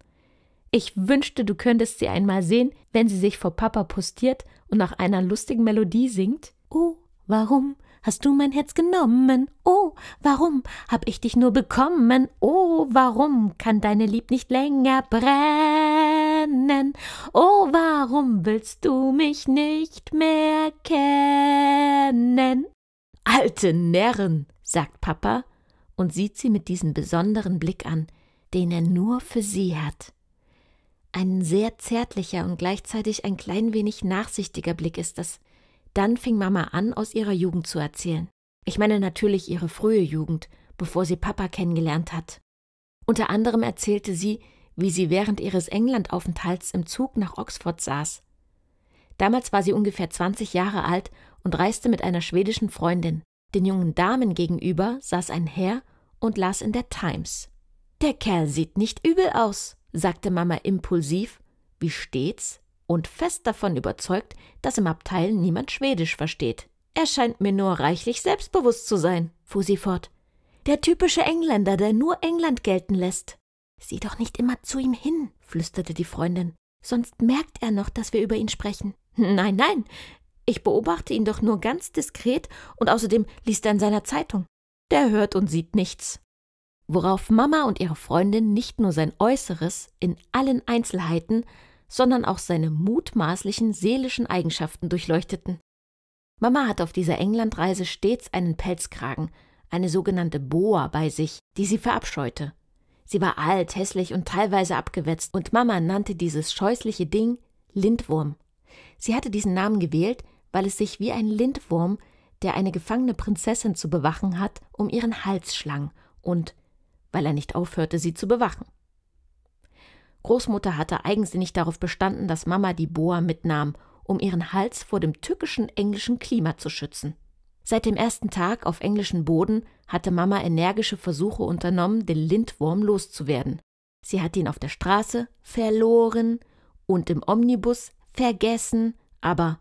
Ich wünschte, du könntest sie einmal sehen, wenn sie sich vor Papa postiert und nach einer lustigen Melodie singt. Oh, warum hast du mein Herz genommen? Oh, warum hab ich dich nur bekommen? Oh, warum kann deine Lieb nicht länger brennen? kennen. Oh, warum willst du mich nicht mehr kennen? Alte Närrin, sagt Papa und sieht sie mit diesem besonderen Blick an, den er nur für sie hat. Ein sehr zärtlicher und gleichzeitig ein klein wenig nachsichtiger Blick ist das. Dann fing Mama an, aus ihrer Jugend zu erzählen. Ich meine natürlich ihre frühe Jugend, bevor sie Papa kennengelernt hat. Unter anderem erzählte sie, wie sie während ihres Englandaufenthalts im Zug nach Oxford saß. Damals war sie ungefähr 20 Jahre alt und reiste mit einer schwedischen Freundin. Den jungen Damen gegenüber saß ein Herr und las in der Times. Der Kerl sieht nicht übel aus, sagte Mama impulsiv, wie stets und fest davon überzeugt, dass im Abteil niemand Schwedisch versteht. Er scheint mir nur reichlich selbstbewusst zu sein, fuhr sie fort. Der typische Engländer, der nur England gelten lässt. Sieh doch nicht immer zu ihm hin, flüsterte die Freundin, sonst merkt er noch, dass wir über ihn sprechen. Nein, nein, ich beobachte ihn doch nur ganz diskret und außerdem liest er in seiner Zeitung. Der hört und sieht nichts. Worauf Mama und ihre Freundin nicht nur sein Äußeres in allen Einzelheiten, sondern auch seine mutmaßlichen seelischen Eigenschaften durchleuchteten. Mama hat auf dieser Englandreise stets einen Pelzkragen, eine sogenannte Boa, bei sich, die sie verabscheute. Sie war alt, hässlich und teilweise abgewetzt, und Mama nannte dieses scheußliche Ding Lindwurm. Sie hatte diesen Namen gewählt, weil es sich wie ein Lindwurm, der eine gefangene Prinzessin zu bewachen hat, um ihren Hals schlang und weil er nicht aufhörte, sie zu bewachen. Großmutter hatte eigensinnig darauf bestanden, dass Mama die Boa mitnahm, um ihren Hals vor dem tückischen englischen Klima zu schützen. Seit dem ersten Tag auf englischem Boden hatte Mama energische Versuche unternommen, den Lindwurm loszuwerden. Sie hat ihn auf der Straße verloren und im Omnibus vergessen, aber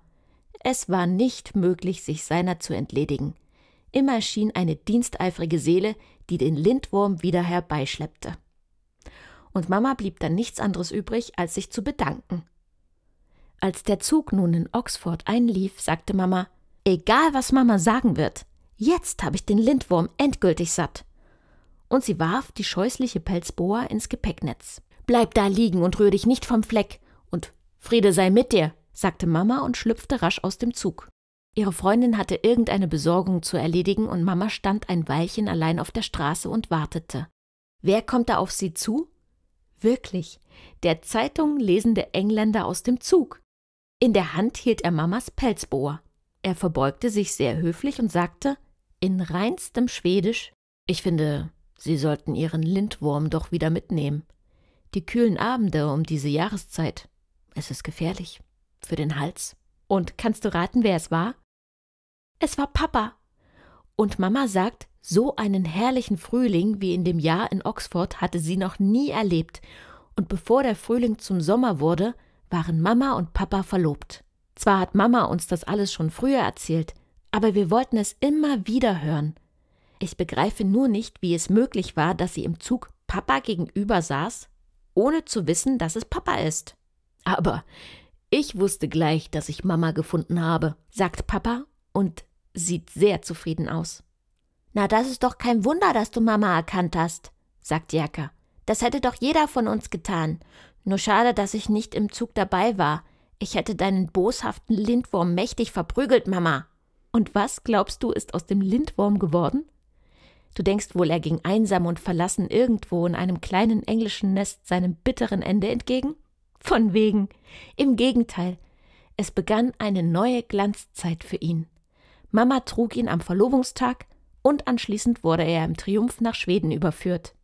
es war nicht möglich, sich seiner zu entledigen. Immer schien eine diensteifrige Seele, die den Lindwurm wieder herbeischleppte. Und Mama blieb dann nichts anderes übrig, als sich zu bedanken. Als der Zug nun in Oxford einlief, sagte Mama, Egal, was Mama sagen wird, jetzt habe ich den Lindwurm endgültig satt. Und sie warf die scheußliche Pelzboa ins Gepäcknetz. Bleib da liegen und rühr dich nicht vom Fleck. Und Friede sei mit dir, sagte Mama und schlüpfte rasch aus dem Zug. Ihre Freundin hatte irgendeine Besorgung zu erledigen und Mama stand ein Weilchen allein auf der Straße und wartete. Wer kommt da auf sie zu? Wirklich, der Zeitung lesende Engländer aus dem Zug. In der Hand hielt er Mamas Pelzbohr. Er verbeugte sich sehr höflich und sagte in reinstem Schwedisch Ich finde, Sie sollten Ihren Lindwurm doch wieder mitnehmen. Die kühlen Abende um diese Jahreszeit. Es ist gefährlich. Für den Hals. Und kannst du raten, wer es war? Es war Papa. Und Mama sagt, so einen herrlichen Frühling wie in dem Jahr in Oxford hatte sie noch nie erlebt. Und bevor der Frühling zum Sommer wurde, waren Mama und Papa verlobt. Zwar hat Mama uns das alles schon früher erzählt, aber wir wollten es immer wieder hören. Ich begreife nur nicht, wie es möglich war, dass sie im Zug Papa gegenüber saß, ohne zu wissen, dass es Papa ist. Aber ich wusste gleich, dass ich Mama gefunden habe, sagt Papa und sieht sehr zufrieden aus. Na, das ist doch kein Wunder, dass du Mama erkannt hast, sagt Jerker. Das hätte doch jeder von uns getan. Nur schade, dass ich nicht im Zug dabei war. Ich hätte deinen boshaften Lindwurm mächtig verprügelt, Mama. Und was, glaubst du, ist aus dem Lindwurm geworden? Du denkst wohl, er ging einsam und verlassen irgendwo in einem kleinen englischen Nest seinem bitteren Ende entgegen? Von wegen. Im Gegenteil. Es begann eine neue Glanzzeit für ihn. Mama trug ihn am Verlobungstag und anschließend wurde er im Triumph nach Schweden überführt.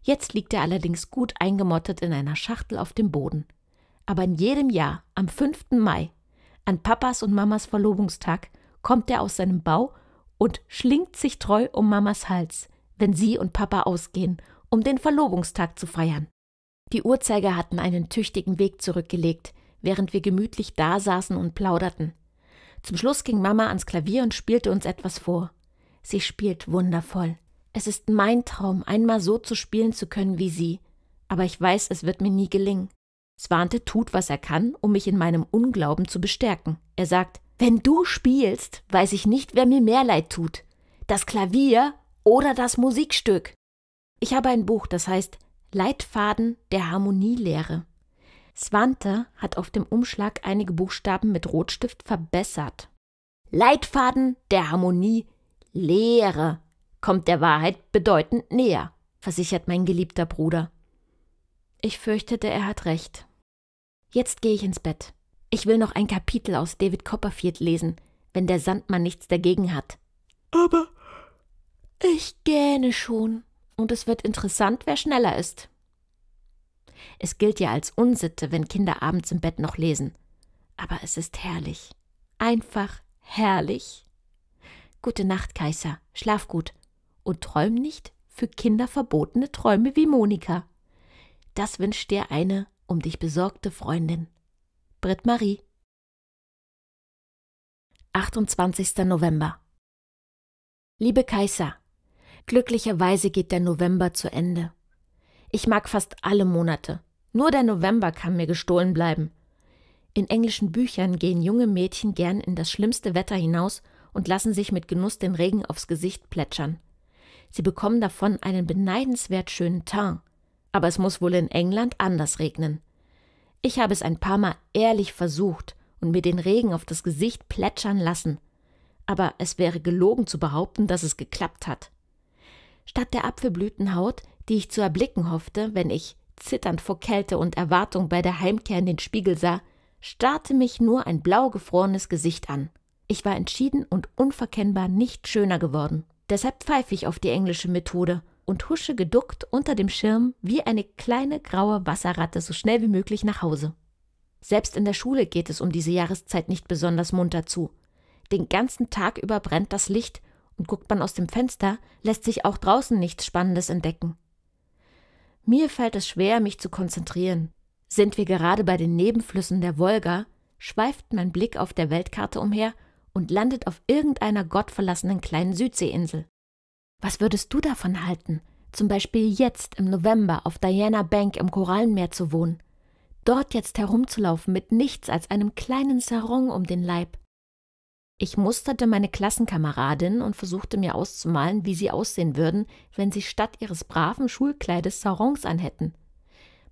Jetzt liegt er allerdings gut eingemottet in einer Schachtel auf dem Boden. Aber in jedem Jahr, am 5. Mai, an Papas und Mamas Verlobungstag, kommt er aus seinem Bau und schlingt sich treu um Mamas Hals, wenn sie und Papa ausgehen, um den Verlobungstag zu feiern. Die Uhrzeiger hatten einen tüchtigen Weg zurückgelegt, während wir gemütlich dasaßen und plauderten. Zum Schluss ging Mama ans Klavier und spielte uns etwas vor. Sie spielt wundervoll. Es ist mein Traum, einmal so zu spielen zu können wie sie, aber ich weiß, es wird mir nie gelingen. Swante tut, was er kann, um mich in meinem Unglauben zu bestärken. Er sagt, wenn du spielst, weiß ich nicht, wer mir mehr leid tut. Das Klavier oder das Musikstück. Ich habe ein Buch, das heißt Leitfaden der Harmonielehre. Swante hat auf dem Umschlag einige Buchstaben mit Rotstift verbessert. Leitfaden der Harmonielehre kommt der Wahrheit bedeutend näher, versichert mein geliebter Bruder. Ich fürchtete, er hat recht. Jetzt gehe ich ins Bett. Ich will noch ein Kapitel aus David Copperfield lesen, wenn der Sandmann nichts dagegen hat. Aber ich gähne schon, und es wird interessant, wer schneller ist. Es gilt ja als Unsitte, wenn Kinder abends im Bett noch lesen. Aber es ist herrlich. Einfach herrlich. Gute Nacht, Kaiser. Schlaf gut. Und träum nicht für Kinder verbotene Träume wie Monika. Das wünscht dir eine um dich besorgte Freundin. Britt Marie. 28. November. Liebe Kaiser, glücklicherweise geht der November zu Ende. Ich mag fast alle Monate. Nur der November kann mir gestohlen bleiben. In englischen Büchern gehen junge Mädchen gern in das schlimmste Wetter hinaus und lassen sich mit Genuss den Regen aufs Gesicht plätschern. Sie bekommen davon einen beneidenswert schönen Teint aber es muss wohl in England anders regnen. Ich habe es ein paar Mal ehrlich versucht und mir den Regen auf das Gesicht plätschern lassen, aber es wäre gelogen zu behaupten, dass es geklappt hat. Statt der Apfelblütenhaut, die ich zu erblicken hoffte, wenn ich, zitternd vor Kälte und Erwartung bei der Heimkehr in den Spiegel sah, starrte mich nur ein blau gefrorenes Gesicht an. Ich war entschieden und unverkennbar nicht schöner geworden. Deshalb pfeife ich auf die englische Methode und husche geduckt unter dem Schirm wie eine kleine graue Wasserratte so schnell wie möglich nach Hause. Selbst in der Schule geht es um diese Jahreszeit nicht besonders munter zu. Den ganzen Tag über brennt das Licht und guckt man aus dem Fenster, lässt sich auch draußen nichts Spannendes entdecken. Mir fällt es schwer, mich zu konzentrieren. Sind wir gerade bei den Nebenflüssen der Wolga, schweift mein Blick auf der Weltkarte umher und landet auf irgendeiner gottverlassenen kleinen Südseeinsel. Was würdest du davon halten, zum Beispiel jetzt im November auf Diana Bank im Korallenmeer zu wohnen? Dort jetzt herumzulaufen mit nichts als einem kleinen Sarong um den Leib? Ich musterte meine Klassenkameradin und versuchte mir auszumalen, wie sie aussehen würden, wenn sie statt ihres braven Schulkleides Sarongs anhätten.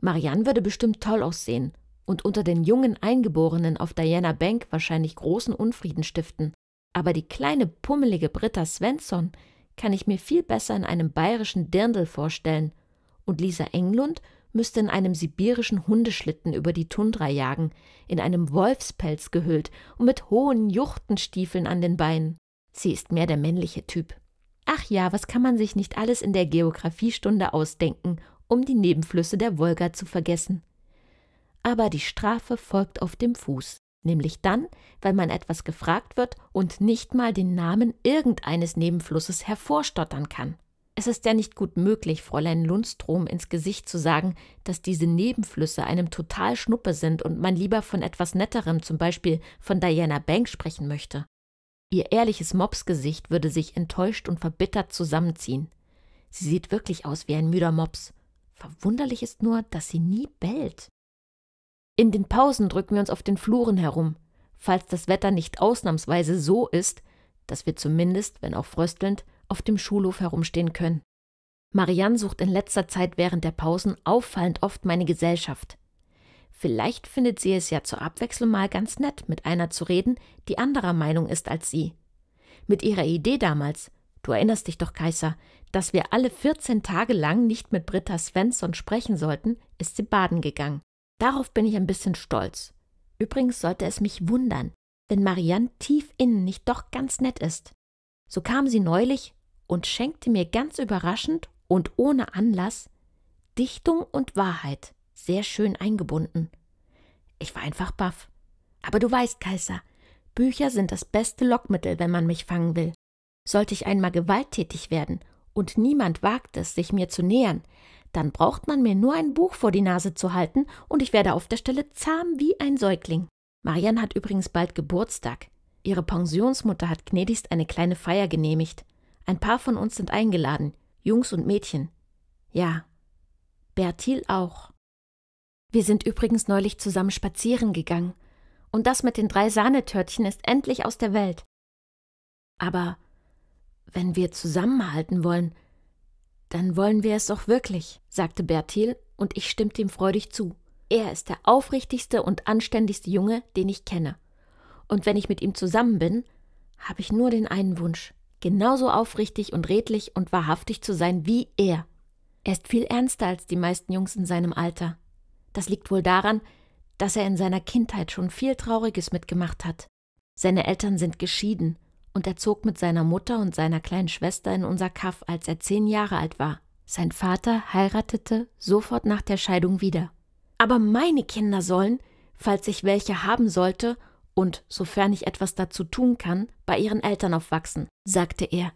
Marianne würde bestimmt toll aussehen und unter den jungen Eingeborenen auf Diana Bank wahrscheinlich großen Unfrieden stiften. Aber die kleine pummelige Britta Svensson kann ich mir viel besser in einem bayerischen Dirndl vorstellen, und Lisa Englund müsste in einem sibirischen Hundeschlitten über die Tundra jagen, in einem Wolfspelz gehüllt und mit hohen Juchtenstiefeln an den Beinen. Sie ist mehr der männliche Typ. Ach ja, was kann man sich nicht alles in der Geographiestunde ausdenken, um die Nebenflüsse der Wolga zu vergessen. Aber die Strafe folgt auf dem Fuß nämlich dann, wenn man etwas gefragt wird und nicht mal den Namen irgendeines Nebenflusses hervorstottern kann. Es ist ja nicht gut möglich, Fräulein Lundstrom ins Gesicht zu sagen, dass diese Nebenflüsse einem total Schnuppe sind und man lieber von etwas Netterem, zum Beispiel von Diana Bank, sprechen möchte. Ihr ehrliches Mopsgesicht würde sich enttäuscht und verbittert zusammenziehen. Sie sieht wirklich aus wie ein müder Mops. Verwunderlich ist nur, dass sie nie bellt. In den Pausen drücken wir uns auf den Fluren herum, falls das Wetter nicht ausnahmsweise so ist, dass wir zumindest, wenn auch fröstelnd, auf dem Schulhof herumstehen können. Marianne sucht in letzter Zeit während der Pausen auffallend oft meine Gesellschaft. Vielleicht findet sie es ja zur Abwechslung mal ganz nett, mit einer zu reden, die anderer Meinung ist als sie. Mit ihrer Idee damals, du erinnerst dich doch, Kaiser, dass wir alle 14 Tage lang nicht mit Britta Svensson sprechen sollten, ist sie baden gegangen. Darauf bin ich ein bisschen stolz. Übrigens sollte es mich wundern, wenn Marianne tief innen nicht doch ganz nett ist. So kam sie neulich und schenkte mir ganz überraschend und ohne Anlass Dichtung und Wahrheit sehr schön eingebunden. Ich war einfach baff. Aber du weißt, Kaiser, Bücher sind das beste Lockmittel, wenn man mich fangen will. Sollte ich einmal gewalttätig werden und niemand wagt es, sich mir zu nähern, dann braucht man mir nur ein Buch vor die Nase zu halten und ich werde auf der Stelle zahm wie ein Säugling. Marianne hat übrigens bald Geburtstag. Ihre Pensionsmutter hat gnädigst eine kleine Feier genehmigt. Ein paar von uns sind eingeladen, Jungs und Mädchen. Ja. Bertil auch. Wir sind übrigens neulich zusammen spazieren gegangen. Und das mit den drei Sahnetörtchen ist endlich aus der Welt. Aber wenn wir zusammenhalten wollen, dann wollen wir es doch wirklich, sagte Bertil, und ich stimmte ihm freudig zu. Er ist der aufrichtigste und anständigste Junge, den ich kenne. Und wenn ich mit ihm zusammen bin, habe ich nur den einen Wunsch, genauso aufrichtig und redlich und wahrhaftig zu sein wie er. Er ist viel ernster als die meisten Jungs in seinem Alter. Das liegt wohl daran, dass er in seiner Kindheit schon viel Trauriges mitgemacht hat. Seine Eltern sind geschieden, und er zog mit seiner Mutter und seiner kleinen Schwester in unser Kaff, als er zehn Jahre alt war. Sein Vater heiratete sofort nach der Scheidung wieder. Aber meine Kinder sollen, falls ich welche haben sollte und sofern ich etwas dazu tun kann, bei ihren Eltern aufwachsen, sagte er.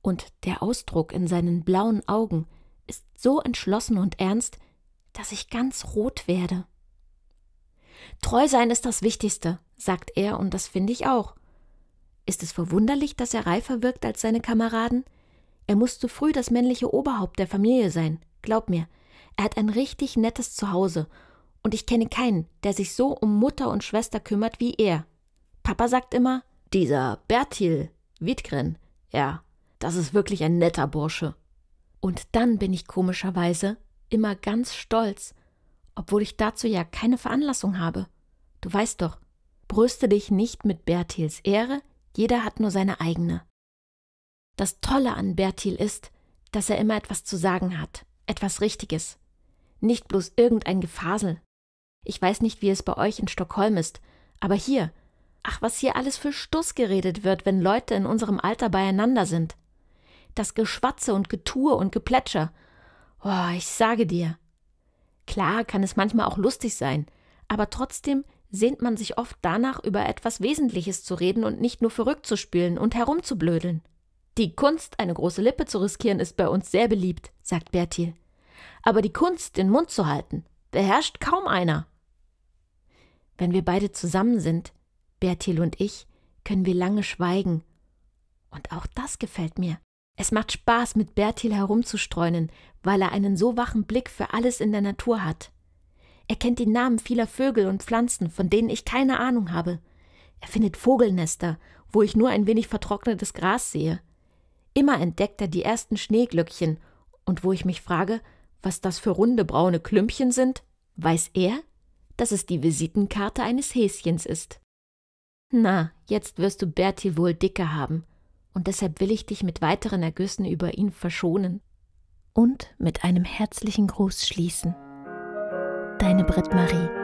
Und der Ausdruck in seinen blauen Augen ist so entschlossen und ernst, dass ich ganz rot werde. Treu sein ist das Wichtigste, sagt er, und das finde ich auch. Ist es verwunderlich, dass er reifer wirkt als seine Kameraden? Er muss zu früh das männliche Oberhaupt der Familie sein, glaub mir. Er hat ein richtig nettes Zuhause, und ich kenne keinen, der sich so um Mutter und Schwester kümmert wie er. Papa sagt immer, dieser Bertil Wiedgren, ja, das ist wirklich ein netter Bursche. Und dann bin ich komischerweise immer ganz stolz, obwohl ich dazu ja keine Veranlassung habe. Du weißt doch, brüste dich nicht mit Berthils Ehre, jeder hat nur seine eigene. Das Tolle an Bertil ist, dass er immer etwas zu sagen hat, etwas Richtiges. Nicht bloß irgendein Gefasel. Ich weiß nicht, wie es bei euch in Stockholm ist, aber hier, ach, was hier alles für Stuss geredet wird, wenn Leute in unserem Alter beieinander sind. Das Geschwatze und Getue und Geplätscher. Oh, ich sage dir. Klar kann es manchmal auch lustig sein, aber trotzdem sehnt man sich oft danach, über etwas Wesentliches zu reden und nicht nur verrückt zu spielen und herumzublödeln. Die Kunst, eine große Lippe zu riskieren, ist bei uns sehr beliebt, sagt Bertil. Aber die Kunst, den Mund zu halten, beherrscht kaum einer. Wenn wir beide zusammen sind, Bertil und ich, können wir lange schweigen. Und auch das gefällt mir. Es macht Spaß, mit Bertil herumzustreunen, weil er einen so wachen Blick für alles in der Natur hat. Er kennt die Namen vieler Vögel und Pflanzen, von denen ich keine Ahnung habe. Er findet Vogelnester, wo ich nur ein wenig vertrocknetes Gras sehe. Immer entdeckt er die ersten Schneeglöckchen, und wo ich mich frage, was das für runde braune Klümpchen sind, weiß er, dass es die Visitenkarte eines Häschens ist. Na, jetzt wirst du Berti wohl dicke haben, und deshalb will ich dich mit weiteren Ergüssen über ihn verschonen. Und mit einem herzlichen Gruß schließen deine Britt-Marie.